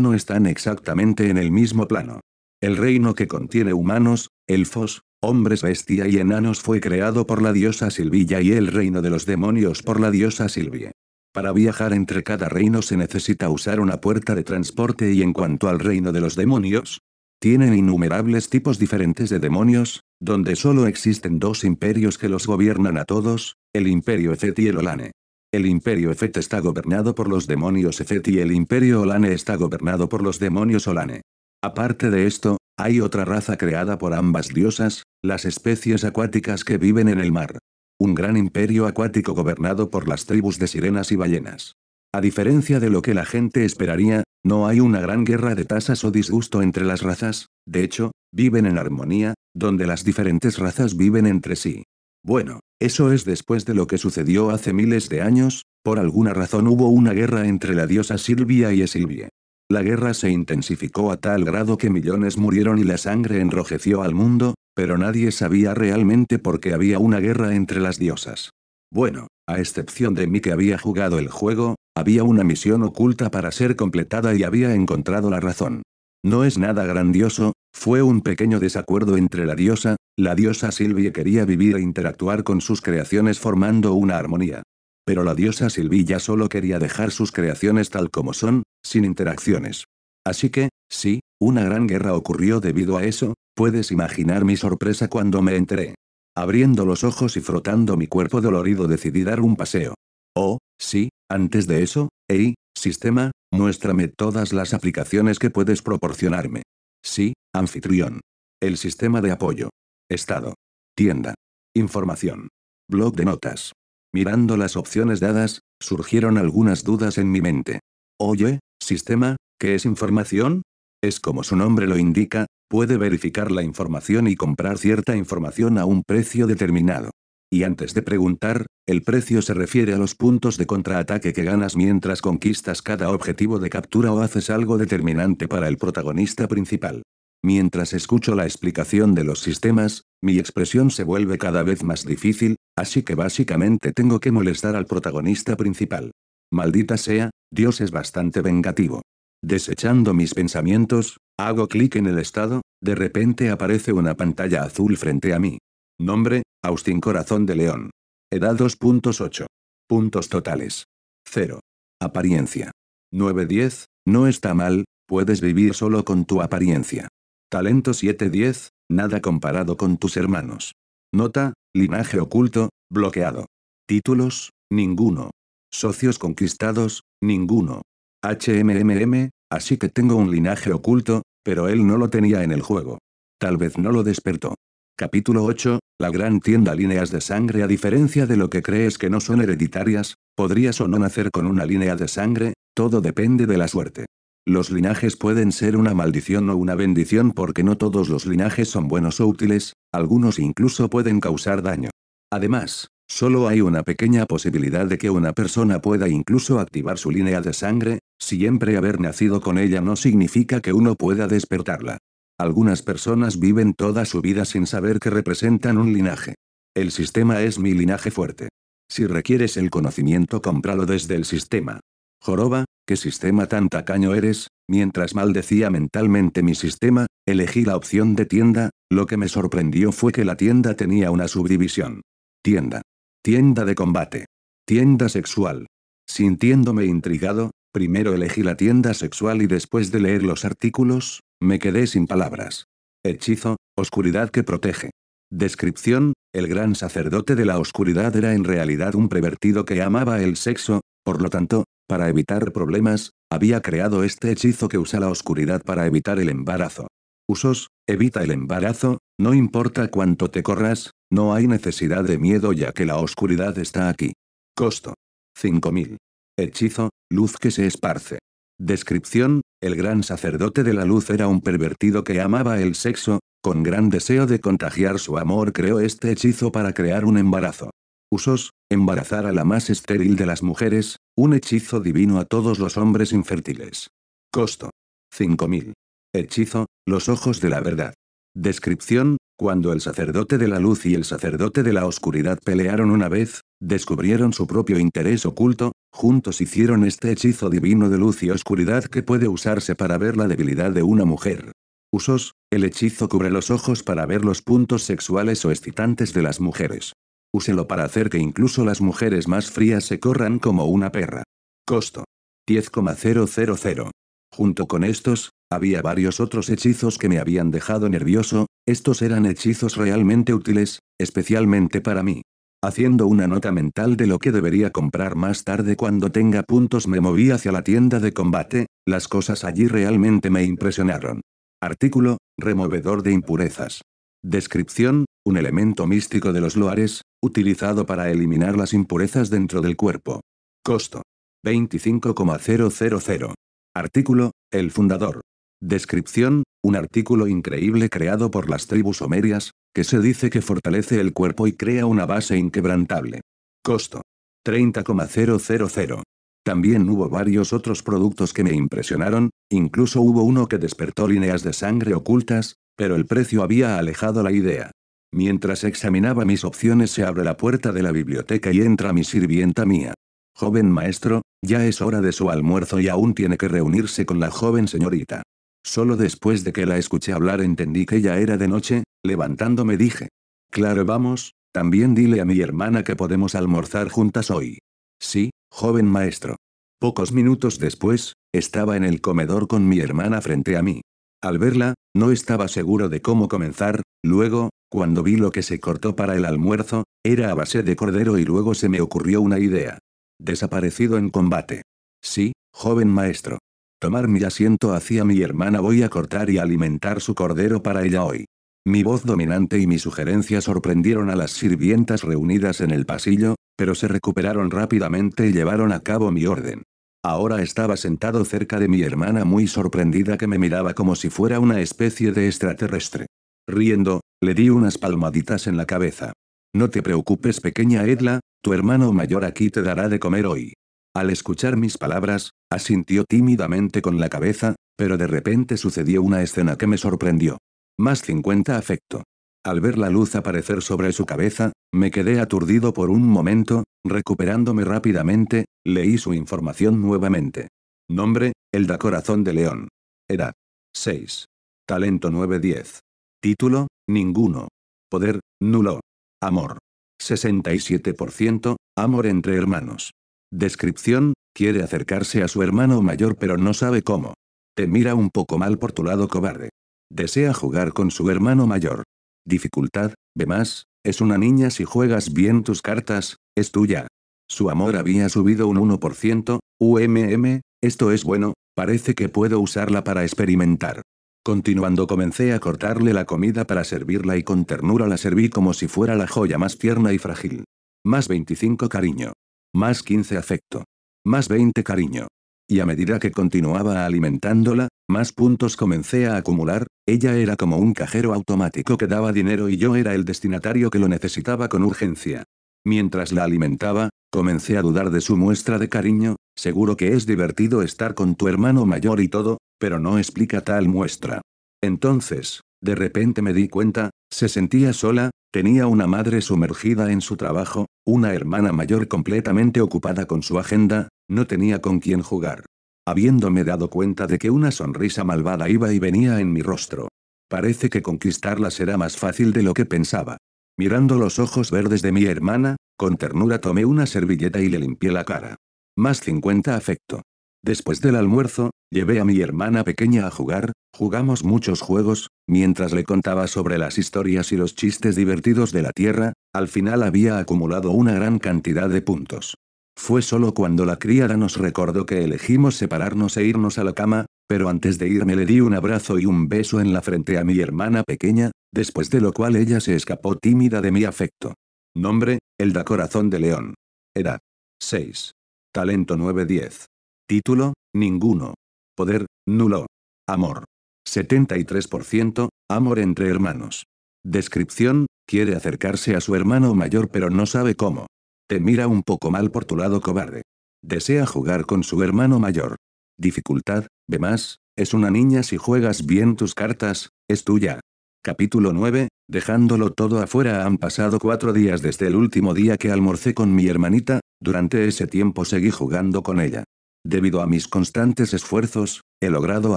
no están exactamente en el mismo plano. El reino que contiene humanos, elfos, hombres bestia y enanos fue creado por la diosa Silvia y el reino de los demonios por la diosa Silvia. Para viajar entre cada reino se necesita usar una puerta de transporte y en cuanto al reino de los demonios, tienen innumerables tipos diferentes de demonios, donde solo existen dos imperios que los gobiernan a todos, el imperio Efet y el Olane. El imperio Efet está gobernado por los demonios Efet y el imperio Olane está gobernado por los demonios Olane. Aparte de esto, hay otra raza creada por ambas diosas, las especies acuáticas que viven en el mar. Un gran imperio acuático gobernado por las tribus de sirenas y ballenas. A diferencia de lo que la gente esperaría, no hay una gran guerra de tasas o disgusto entre las razas, de hecho, viven en armonía, donde las diferentes razas viven entre sí. Bueno, eso es después de lo que sucedió hace miles de años, por alguna razón hubo una guerra entre la diosa Silvia y Esilvie. La guerra se intensificó a tal grado que millones murieron y la sangre enrojeció al mundo, pero nadie sabía realmente por qué había una guerra entre las diosas. Bueno, a excepción de mí que había jugado el juego, había una misión oculta para ser completada y había encontrado la razón. No es nada grandioso, fue un pequeño desacuerdo entre la diosa, la diosa Silvia quería vivir e interactuar con sus creaciones formando una armonía. Pero la diosa Silvia ya solo quería dejar sus creaciones tal como son, sin interacciones. Así que, sí, una gran guerra ocurrió debido a eso, puedes imaginar mi sorpresa cuando me enteré. Abriendo los ojos y frotando mi cuerpo dolorido decidí dar un paseo. Oh, sí, antes de eso, hey, sistema, muéstrame todas las aplicaciones que puedes proporcionarme. Sí, anfitrión. El sistema de apoyo. Estado. Tienda. Información. Blog de notas. Mirando las opciones dadas, surgieron algunas dudas en mi mente. Oye, Sistema, ¿qué es información? Es como su nombre lo indica, puede verificar la información y comprar cierta información a un precio determinado. Y antes de preguntar, el precio se refiere a los puntos de contraataque que ganas mientras conquistas cada objetivo de captura o haces algo determinante para el protagonista principal. Mientras escucho la explicación de los sistemas, mi expresión se vuelve cada vez más difícil, así que básicamente tengo que molestar al protagonista principal. Maldita sea, Dios es bastante vengativo. Desechando mis pensamientos, hago clic en el estado, de repente aparece una pantalla azul frente a mí. Nombre, Austin Corazón de León. Edad 2.8. Puntos totales. 0. Apariencia. 910, no está mal, puedes vivir solo con tu apariencia. Talento 710, nada comparado con tus hermanos. Nota, linaje oculto, bloqueado. Títulos, ninguno, Socios conquistados, ninguno. HMMM, así que tengo un linaje oculto, pero él no lo tenía en el juego. Tal vez no lo despertó. Capítulo 8. La gran tienda líneas de sangre A diferencia de lo que crees que no son hereditarias, podrías o no nacer con una línea de sangre, todo depende de la suerte. Los linajes pueden ser una maldición o una bendición porque no todos los linajes son buenos o útiles, algunos incluso pueden causar daño. Además, Solo hay una pequeña posibilidad de que una persona pueda incluso activar su línea de sangre, siempre haber nacido con ella no significa que uno pueda despertarla. Algunas personas viven toda su vida sin saber que representan un linaje. El sistema es mi linaje fuerte. Si requieres el conocimiento, cómpralo desde el sistema. Joroba, ¿qué sistema tan tacaño eres? Mientras maldecía mentalmente mi sistema, elegí la opción de tienda, lo que me sorprendió fue que la tienda tenía una subdivisión. Tienda. Tienda de combate. Tienda sexual. Sintiéndome intrigado, primero elegí la tienda sexual y después de leer los artículos, me quedé sin palabras. Hechizo, oscuridad que protege. Descripción, el gran sacerdote de la oscuridad era en realidad un prevertido que amaba el sexo, por lo tanto, para evitar problemas, había creado este hechizo que usa la oscuridad para evitar el embarazo. Usos, evita el embarazo, no importa cuánto te corras, no hay necesidad de miedo ya que la oscuridad está aquí. Costo. 5000. Hechizo, luz que se esparce. Descripción, el gran sacerdote de la luz era un pervertido que amaba el sexo, con gran deseo de contagiar su amor creó este hechizo para crear un embarazo. Usos, embarazar a la más estéril de las mujeres, un hechizo divino a todos los hombres infértiles. Costo. 5000. Hechizo, los ojos de la verdad. Descripción, cuando el sacerdote de la luz y el sacerdote de la oscuridad pelearon una vez, descubrieron su propio interés oculto, juntos hicieron este hechizo divino de luz y oscuridad que puede usarse para ver la debilidad de una mujer. Usos, el hechizo cubre los ojos para ver los puntos sexuales o excitantes de las mujeres. Úselo para hacer que incluso las mujeres más frías se corran como una perra. Costo. 10,000. Junto con estos, había varios otros hechizos que me habían dejado nervioso, estos eran hechizos realmente útiles, especialmente para mí. Haciendo una nota mental de lo que debería comprar más tarde cuando tenga puntos me moví hacia la tienda de combate, las cosas allí realmente me impresionaron. Artículo, removedor de impurezas. Descripción, un elemento místico de los loares, utilizado para eliminar las impurezas dentro del cuerpo. Costo. 25,000. Artículo, el fundador, Descripción, un artículo increíble creado por las tribus homerias, que se dice que fortalece el cuerpo y crea una base inquebrantable. Costo. 30,000. También hubo varios otros productos que me impresionaron, incluso hubo uno que despertó líneas de sangre ocultas, pero el precio había alejado la idea. Mientras examinaba mis opciones se abre la puerta de la biblioteca y entra mi sirvienta mía. Joven maestro, ya es hora de su almuerzo y aún tiene que reunirse con la joven señorita. Solo después de que la escuché hablar entendí que ya era de noche, levantándome dije. Claro, vamos, también dile a mi hermana que podemos almorzar juntas hoy. Sí, joven maestro. Pocos minutos después, estaba en el comedor con mi hermana frente a mí. Al verla, no estaba seguro de cómo comenzar, luego, cuando vi lo que se cortó para el almuerzo, era a base de cordero y luego se me ocurrió una idea. Desaparecido en combate. Sí, joven maestro tomar mi asiento hacia mi hermana voy a cortar y alimentar su cordero para ella hoy. Mi voz dominante y mi sugerencia sorprendieron a las sirvientas reunidas en el pasillo, pero se recuperaron rápidamente y llevaron a cabo mi orden. Ahora estaba sentado cerca de mi hermana muy sorprendida que me miraba como si fuera una especie de extraterrestre. Riendo, le di unas palmaditas en la cabeza. No te preocupes pequeña Edla, tu hermano mayor aquí te dará de comer hoy. Al escuchar mis palabras, asintió tímidamente con la cabeza, pero de repente sucedió una escena que me sorprendió. Más 50 afecto. Al ver la luz aparecer sobre su cabeza, me quedé aturdido por un momento, recuperándome rápidamente, leí su información nuevamente. Nombre, el da Corazón de León. Edad. 6. Talento 910. Título, ninguno. Poder, nulo. Amor. 67%, amor entre hermanos. Descripción, quiere acercarse a su hermano mayor pero no sabe cómo. Te mira un poco mal por tu lado cobarde. Desea jugar con su hermano mayor. Dificultad, ve más, es una niña si juegas bien tus cartas, es tuya. Su amor había subido un 1%, UMM, esto es bueno, parece que puedo usarla para experimentar. Continuando comencé a cortarle la comida para servirla y con ternura la serví como si fuera la joya más tierna y frágil. Más 25 cariño. Más 15 afecto. Más 20 cariño. Y a medida que continuaba alimentándola, más puntos comencé a acumular, ella era como un cajero automático que daba dinero y yo era el destinatario que lo necesitaba con urgencia. Mientras la alimentaba, comencé a dudar de su muestra de cariño, seguro que es divertido estar con tu hermano mayor y todo, pero no explica tal muestra. Entonces, de repente me di cuenta, se sentía sola, tenía una madre sumergida en su trabajo, una hermana mayor completamente ocupada con su agenda, no tenía con quién jugar. Habiéndome dado cuenta de que una sonrisa malvada iba y venía en mi rostro. Parece que conquistarla será más fácil de lo que pensaba. Mirando los ojos verdes de mi hermana, con ternura tomé una servilleta y le limpié la cara. Más 50 afecto. Después del almuerzo, llevé a mi hermana pequeña a jugar, jugamos muchos juegos, mientras le contaba sobre las historias y los chistes divertidos de la Tierra, al final había acumulado una gran cantidad de puntos. Fue solo cuando la criada nos recordó que elegimos separarnos e irnos a la cama, pero antes de irme le di un abrazo y un beso en la frente a mi hermana pequeña, después de lo cual ella se escapó tímida de mi afecto. Nombre, el da corazón de león. Edad. 6. Talento 9-10. Título, ninguno. Poder, nulo. Amor. 73%, amor entre hermanos. Descripción, quiere acercarse a su hermano mayor pero no sabe cómo. Te mira un poco mal por tu lado cobarde. Desea jugar con su hermano mayor. Dificultad, ve más, es una niña si juegas bien tus cartas, es tuya. Capítulo 9, dejándolo todo afuera han pasado cuatro días desde el último día que almorcé con mi hermanita, durante ese tiempo seguí jugando con ella. Debido a mis constantes esfuerzos, he logrado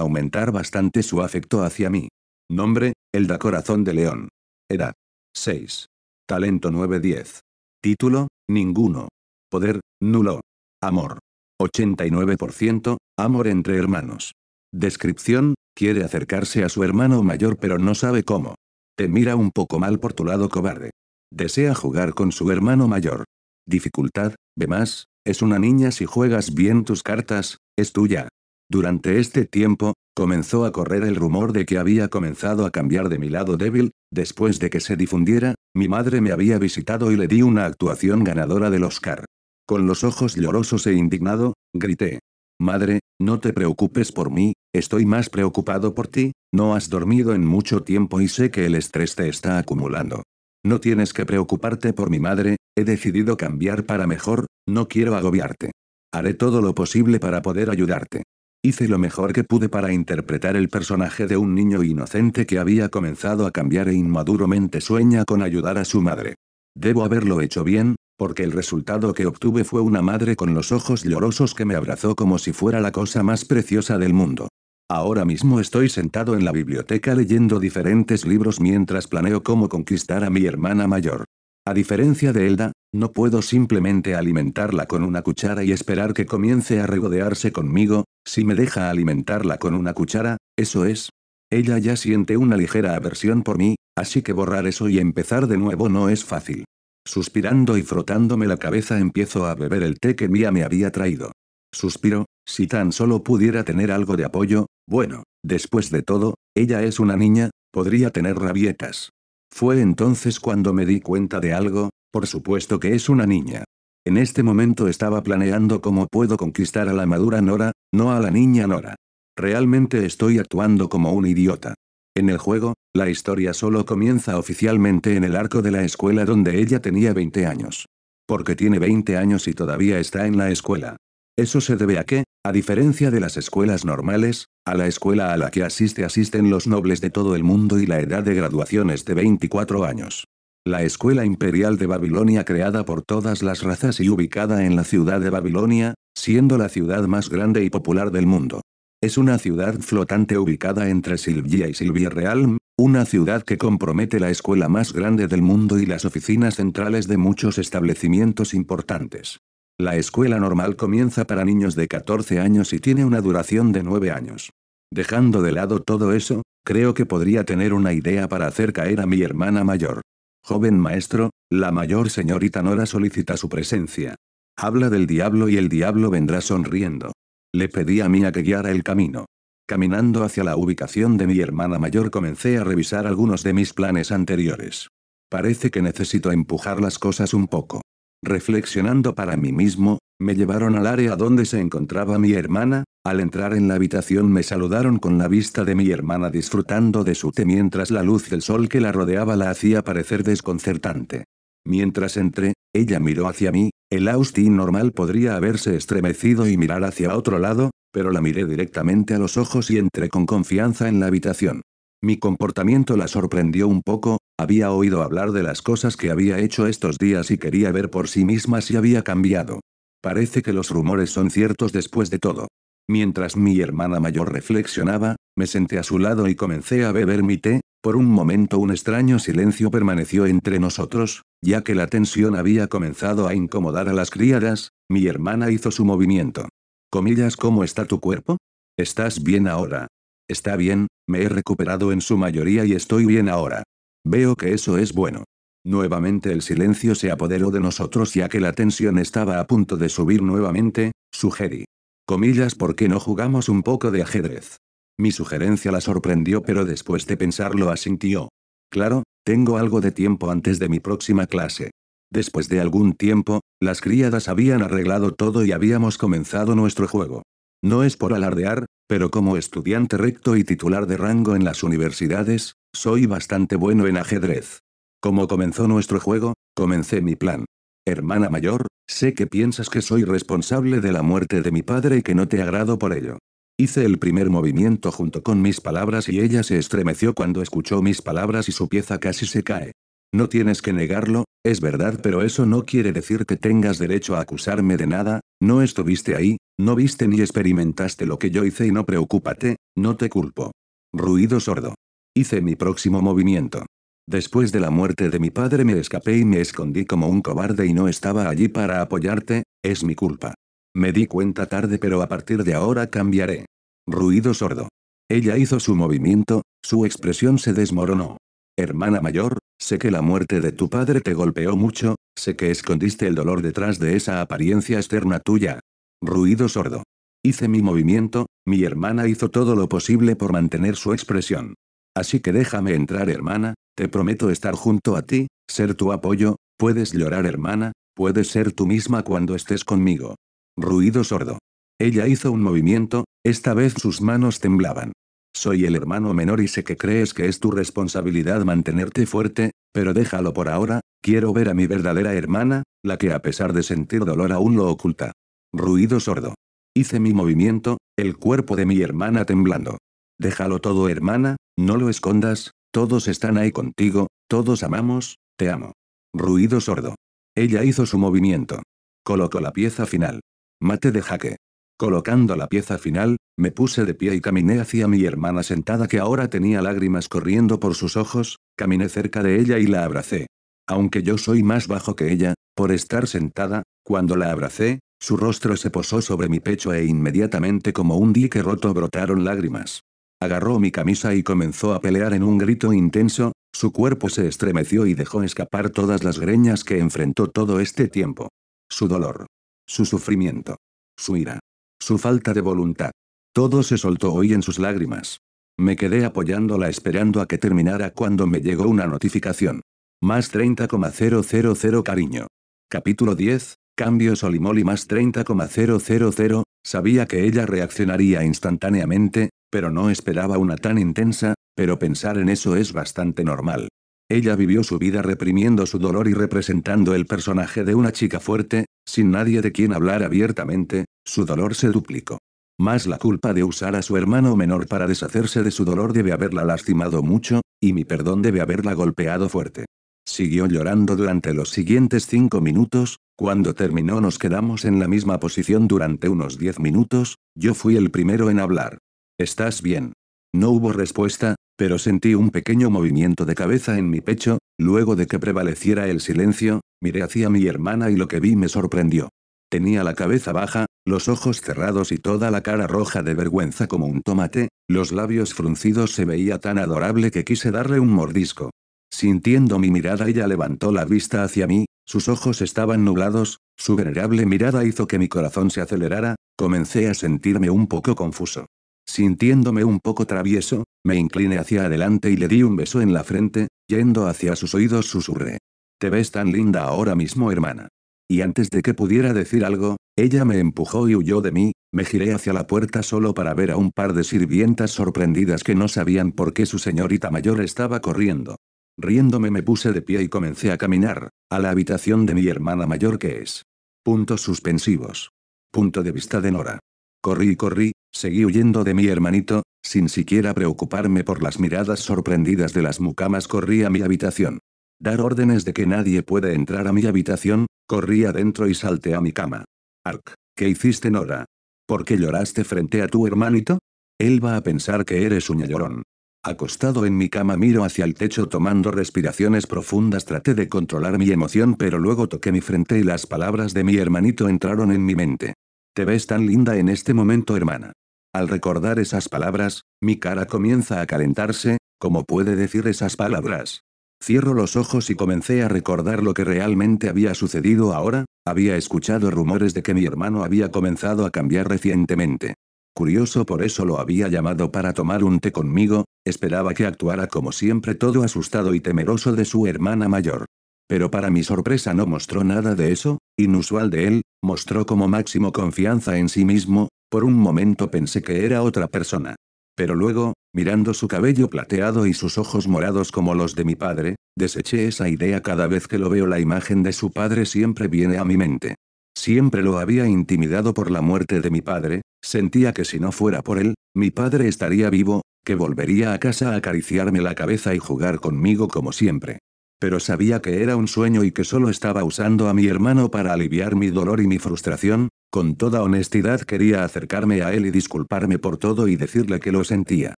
aumentar bastante su afecto hacia mí. Nombre, el da Corazón de León. Edad. 6. Talento 9-10. Título, ninguno. Poder, nulo. Amor. 89%, amor entre hermanos. Descripción, quiere acercarse a su hermano mayor pero no sabe cómo. Te mira un poco mal por tu lado cobarde. Desea jugar con su hermano mayor. Dificultad, ve más, es una niña si juegas bien tus cartas, es tuya. Durante este tiempo, comenzó a correr el rumor de que había comenzado a cambiar de mi lado débil, después de que se difundiera, mi madre me había visitado y le di una actuación ganadora del Oscar. Con los ojos llorosos e indignado, grité. Madre, no te preocupes por mí, estoy más preocupado por ti, no has dormido en mucho tiempo y sé que el estrés te está acumulando. No tienes que preocuparte por mi madre, He decidido cambiar para mejor, no quiero agobiarte. Haré todo lo posible para poder ayudarte. Hice lo mejor que pude para interpretar el personaje de un niño inocente que había comenzado a cambiar e inmaduramente sueña con ayudar a su madre. Debo haberlo hecho bien, porque el resultado que obtuve fue una madre con los ojos llorosos que me abrazó como si fuera la cosa más preciosa del mundo. Ahora mismo estoy sentado en la biblioteca leyendo diferentes libros mientras planeo cómo conquistar a mi hermana mayor. A diferencia de Elda, no puedo simplemente alimentarla con una cuchara y esperar que comience a regodearse conmigo, si me deja alimentarla con una cuchara, eso es. Ella ya siente una ligera aversión por mí, así que borrar eso y empezar de nuevo no es fácil. Suspirando y frotándome la cabeza empiezo a beber el té que Mía me había traído. Suspiro, si tan solo pudiera tener algo de apoyo, bueno, después de todo, ella es una niña, podría tener rabietas. Fue entonces cuando me di cuenta de algo, por supuesto que es una niña. En este momento estaba planeando cómo puedo conquistar a la madura Nora, no a la niña Nora. Realmente estoy actuando como un idiota. En el juego, la historia solo comienza oficialmente en el arco de la escuela donde ella tenía 20 años. Porque tiene 20 años y todavía está en la escuela. Eso se debe a que, a diferencia de las escuelas normales, a la escuela a la que asiste asisten los nobles de todo el mundo y la edad de graduación es de 24 años. La escuela imperial de Babilonia creada por todas las razas y ubicada en la ciudad de Babilonia, siendo la ciudad más grande y popular del mundo. Es una ciudad flotante ubicada entre Silvia y Silvia Realm, una ciudad que compromete la escuela más grande del mundo y las oficinas centrales de muchos establecimientos importantes. La escuela normal comienza para niños de 14 años y tiene una duración de 9 años. Dejando de lado todo eso, creo que podría tener una idea para hacer caer a mi hermana mayor. Joven maestro, la mayor señorita Nora solicita su presencia. Habla del diablo y el diablo vendrá sonriendo. Le pedí a Mía que guiara el camino. Caminando hacia la ubicación de mi hermana mayor comencé a revisar algunos de mis planes anteriores. Parece que necesito empujar las cosas un poco. Reflexionando para mí mismo, me llevaron al área donde se encontraba mi hermana, al entrar en la habitación me saludaron con la vista de mi hermana disfrutando de su té mientras la luz del sol que la rodeaba la hacía parecer desconcertante. Mientras entré, ella miró hacia mí, el Austin normal podría haberse estremecido y mirar hacia otro lado, pero la miré directamente a los ojos y entré con confianza en la habitación. Mi comportamiento la sorprendió un poco, había oído hablar de las cosas que había hecho estos días y quería ver por sí misma si había cambiado. Parece que los rumores son ciertos después de todo. Mientras mi hermana mayor reflexionaba, me senté a su lado y comencé a beber mi té, por un momento un extraño silencio permaneció entre nosotros, ya que la tensión había comenzado a incomodar a las criadas, mi hermana hizo su movimiento. Comillas, ¿cómo está tu cuerpo? ¿Estás bien ahora? Está bien, me he recuperado en su mayoría y estoy bien ahora. Veo que eso es bueno. Nuevamente el silencio se apoderó de nosotros ya que la tensión estaba a punto de subir nuevamente, sugerí. Comillas, ¿por qué no jugamos un poco de ajedrez? Mi sugerencia la sorprendió pero después de pensarlo asintió. Claro, tengo algo de tiempo antes de mi próxima clase. Después de algún tiempo, las criadas habían arreglado todo y habíamos comenzado nuestro juego. No es por alardear, pero como estudiante recto y titular de rango en las universidades, soy bastante bueno en ajedrez. Como comenzó nuestro juego, comencé mi plan. Hermana mayor, sé que piensas que soy responsable de la muerte de mi padre y que no te agrado por ello. Hice el primer movimiento junto con mis palabras y ella se estremeció cuando escuchó mis palabras y su pieza casi se cae. No tienes que negarlo, es verdad, pero eso no quiere decir que tengas derecho a acusarme de nada, no estuviste ahí, no viste ni experimentaste lo que yo hice y no preocúpate, no te culpo. Ruido sordo. Hice mi próximo movimiento. Después de la muerte de mi padre me escapé y me escondí como un cobarde y no estaba allí para apoyarte, es mi culpa. Me di cuenta tarde pero a partir de ahora cambiaré. Ruido sordo. Ella hizo su movimiento, su expresión se desmoronó. Hermana mayor, sé que la muerte de tu padre te golpeó mucho, sé que escondiste el dolor detrás de esa apariencia externa tuya. Ruido sordo. Hice mi movimiento, mi hermana hizo todo lo posible por mantener su expresión. Así que déjame entrar, hermana, te prometo estar junto a ti, ser tu apoyo, puedes llorar, hermana, puedes ser tú misma cuando estés conmigo. Ruido sordo. Ella hizo un movimiento, esta vez sus manos temblaban. Soy el hermano menor y sé que crees que es tu responsabilidad mantenerte fuerte, pero déjalo por ahora, quiero ver a mi verdadera hermana, la que a pesar de sentir dolor aún lo oculta. Ruido sordo. Hice mi movimiento, el cuerpo de mi hermana temblando. Déjalo todo hermana, no lo escondas, todos están ahí contigo, todos amamos, te amo. Ruido sordo. Ella hizo su movimiento. Colocó la pieza final. Mate de jaque. Colocando la pieza final, me puse de pie y caminé hacia mi hermana sentada que ahora tenía lágrimas corriendo por sus ojos, caminé cerca de ella y la abracé. Aunque yo soy más bajo que ella, por estar sentada, cuando la abracé, su rostro se posó sobre mi pecho e inmediatamente como un dique roto brotaron lágrimas. Agarró mi camisa y comenzó a pelear en un grito intenso, su cuerpo se estremeció y dejó escapar todas las greñas que enfrentó todo este tiempo. Su dolor. Su sufrimiento. Su ira. Su falta de voluntad. Todo se soltó hoy en sus lágrimas. Me quedé apoyándola esperando a que terminara cuando me llegó una notificación. Más 30,000 cariño. Capítulo 10. Cambio Solimoli más 30,000. Sabía que ella reaccionaría instantáneamente, pero no esperaba una tan intensa, pero pensar en eso es bastante normal. Ella vivió su vida reprimiendo su dolor y representando el personaje de una chica fuerte, sin nadie de quien hablar abiertamente, su dolor se duplicó. Más la culpa de usar a su hermano menor para deshacerse de su dolor debe haberla lastimado mucho, y mi perdón debe haberla golpeado fuerte. Siguió llorando durante los siguientes cinco minutos, cuando terminó nos quedamos en la misma posición durante unos diez minutos, yo fui el primero en hablar. ¿Estás bien? No hubo respuesta, pero sentí un pequeño movimiento de cabeza en mi pecho, luego de que prevaleciera el silencio, miré hacia mi hermana y lo que vi me sorprendió. Tenía la cabeza baja, los ojos cerrados y toda la cara roja de vergüenza como un tomate, los labios fruncidos se veía tan adorable que quise darle un mordisco. Sintiendo mi mirada ella levantó la vista hacia mí, sus ojos estaban nublados, su venerable mirada hizo que mi corazón se acelerara, comencé a sentirme un poco confuso. Sintiéndome un poco travieso, me incliné hacia adelante y le di un beso en la frente, yendo hacia sus oídos susurré. Te ves tan linda ahora mismo, hermana. Y antes de que pudiera decir algo, ella me empujó y huyó de mí, me giré hacia la puerta solo para ver a un par de sirvientas sorprendidas que no sabían por qué su señorita mayor estaba corriendo. Riéndome me puse de pie y comencé a caminar, a la habitación de mi hermana mayor que es. Puntos suspensivos. Punto de vista de Nora. Corrí y corrí, Seguí huyendo de mi hermanito, sin siquiera preocuparme por las miradas sorprendidas de las mucamas corrí a mi habitación. Dar órdenes de que nadie puede entrar a mi habitación, corrí adentro y salté a mi cama. Ark, ¿qué hiciste Nora? ¿Por qué lloraste frente a tu hermanito? Él va a pensar que eres un llorón. Acostado en mi cama miro hacia el techo tomando respiraciones profundas traté de controlar mi emoción pero luego toqué mi frente y las palabras de mi hermanito entraron en mi mente. Te ves tan linda en este momento hermana. Al recordar esas palabras, mi cara comienza a calentarse, ¿cómo puede decir esas palabras? Cierro los ojos y comencé a recordar lo que realmente había sucedido ahora, había escuchado rumores de que mi hermano había comenzado a cambiar recientemente. Curioso por eso lo había llamado para tomar un té conmigo, esperaba que actuara como siempre todo asustado y temeroso de su hermana mayor. Pero para mi sorpresa no mostró nada de eso, inusual de él, mostró como máximo confianza en sí mismo, por un momento pensé que era otra persona. Pero luego, mirando su cabello plateado y sus ojos morados como los de mi padre, deseché esa idea cada vez que lo veo la imagen de su padre siempre viene a mi mente. Siempre lo había intimidado por la muerte de mi padre, sentía que si no fuera por él, mi padre estaría vivo, que volvería a casa a acariciarme la cabeza y jugar conmigo como siempre. Pero sabía que era un sueño y que solo estaba usando a mi hermano para aliviar mi dolor y mi frustración, con toda honestidad quería acercarme a él y disculparme por todo y decirle que lo sentía.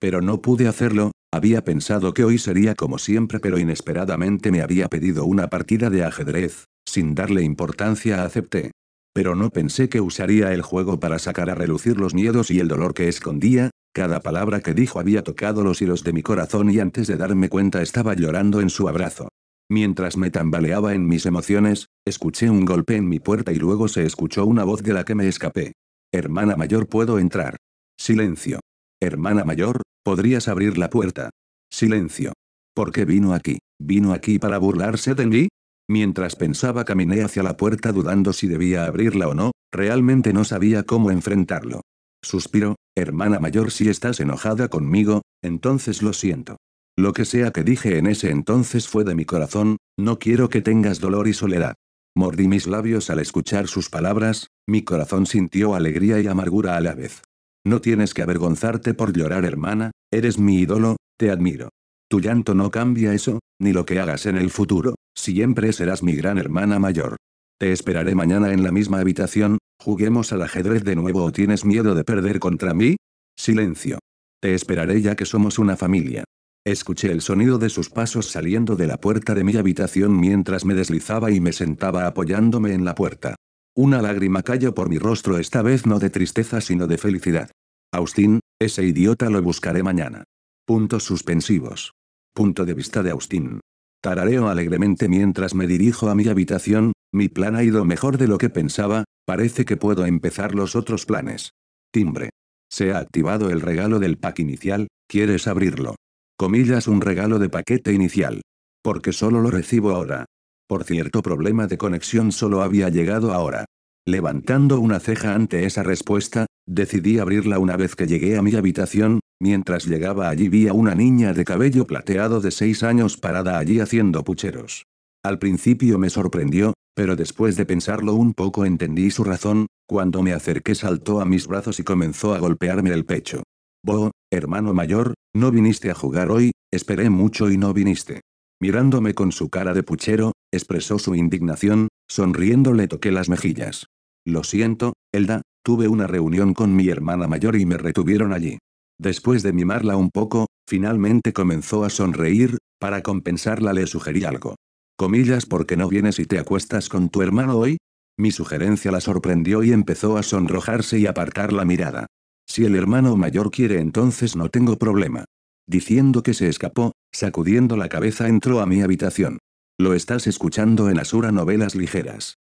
Pero no pude hacerlo, había pensado que hoy sería como siempre pero inesperadamente me había pedido una partida de ajedrez, sin darle importancia acepté. Pero no pensé que usaría el juego para sacar a relucir los miedos y el dolor que escondía, cada palabra que dijo había tocado los hilos de mi corazón y antes de darme cuenta estaba llorando en su abrazo. Mientras me tambaleaba en mis emociones, escuché un golpe en mi puerta y luego se escuchó una voz de la que me escapé. Hermana mayor, puedo entrar. Silencio. Hermana mayor, podrías abrir la puerta. Silencio. ¿Por qué vino aquí? ¿Vino aquí para burlarse de mí? Mientras pensaba caminé hacia la puerta dudando si debía abrirla o no, realmente no sabía cómo enfrentarlo. Suspiro, hermana mayor, si estás enojada conmigo, entonces lo siento. Lo que sea que dije en ese entonces fue de mi corazón, no quiero que tengas dolor y soledad. Mordí mis labios al escuchar sus palabras, mi corazón sintió alegría y amargura a la vez. No tienes que avergonzarte por llorar, hermana, eres mi ídolo, te admiro. Tu llanto no cambia eso, ni lo que hagas en el futuro, siempre serás mi gran hermana mayor. Te esperaré mañana en la misma habitación, juguemos al ajedrez de nuevo o tienes miedo de perder contra mí? Silencio. Te esperaré ya que somos una familia. Escuché el sonido de sus pasos saliendo de la puerta de mi habitación mientras me deslizaba y me sentaba apoyándome en la puerta. Una lágrima cayó por mi rostro esta vez no de tristeza sino de felicidad. Austin, ese idiota lo buscaré mañana. Puntos suspensivos. Punto de vista de Austin. Tarareo alegremente mientras me dirijo a mi habitación, mi plan ha ido mejor de lo que pensaba, parece que puedo empezar los otros planes. Timbre. Se ha activado el regalo del pack inicial, ¿quieres abrirlo? comillas un regalo de paquete inicial. Porque solo lo recibo ahora. Por cierto problema de conexión solo había llegado ahora. Levantando una ceja ante esa respuesta, decidí abrirla una vez que llegué a mi habitación, mientras llegaba allí vi a una niña de cabello plateado de seis años parada allí haciendo pucheros. Al principio me sorprendió, pero después de pensarlo un poco entendí su razón, cuando me acerqué saltó a mis brazos y comenzó a golpearme el pecho. Bo, hermano mayor, no viniste a jugar hoy, esperé mucho y no viniste. Mirándome con su cara de puchero, expresó su indignación, sonriendo le toqué las mejillas. Lo siento, Elda, tuve una reunión con mi hermana mayor y me retuvieron allí. Después de mimarla un poco, finalmente comenzó a sonreír, para compensarla le sugerí algo. Comillas porque no vienes y te acuestas con tu hermano hoy? Mi sugerencia la sorprendió y empezó a sonrojarse y apartar la mirada. Si el hermano mayor quiere entonces no tengo problema. Diciendo que se escapó, sacudiendo la cabeza entró a mi habitación. Lo estás escuchando en Asura Novelas Ligeras.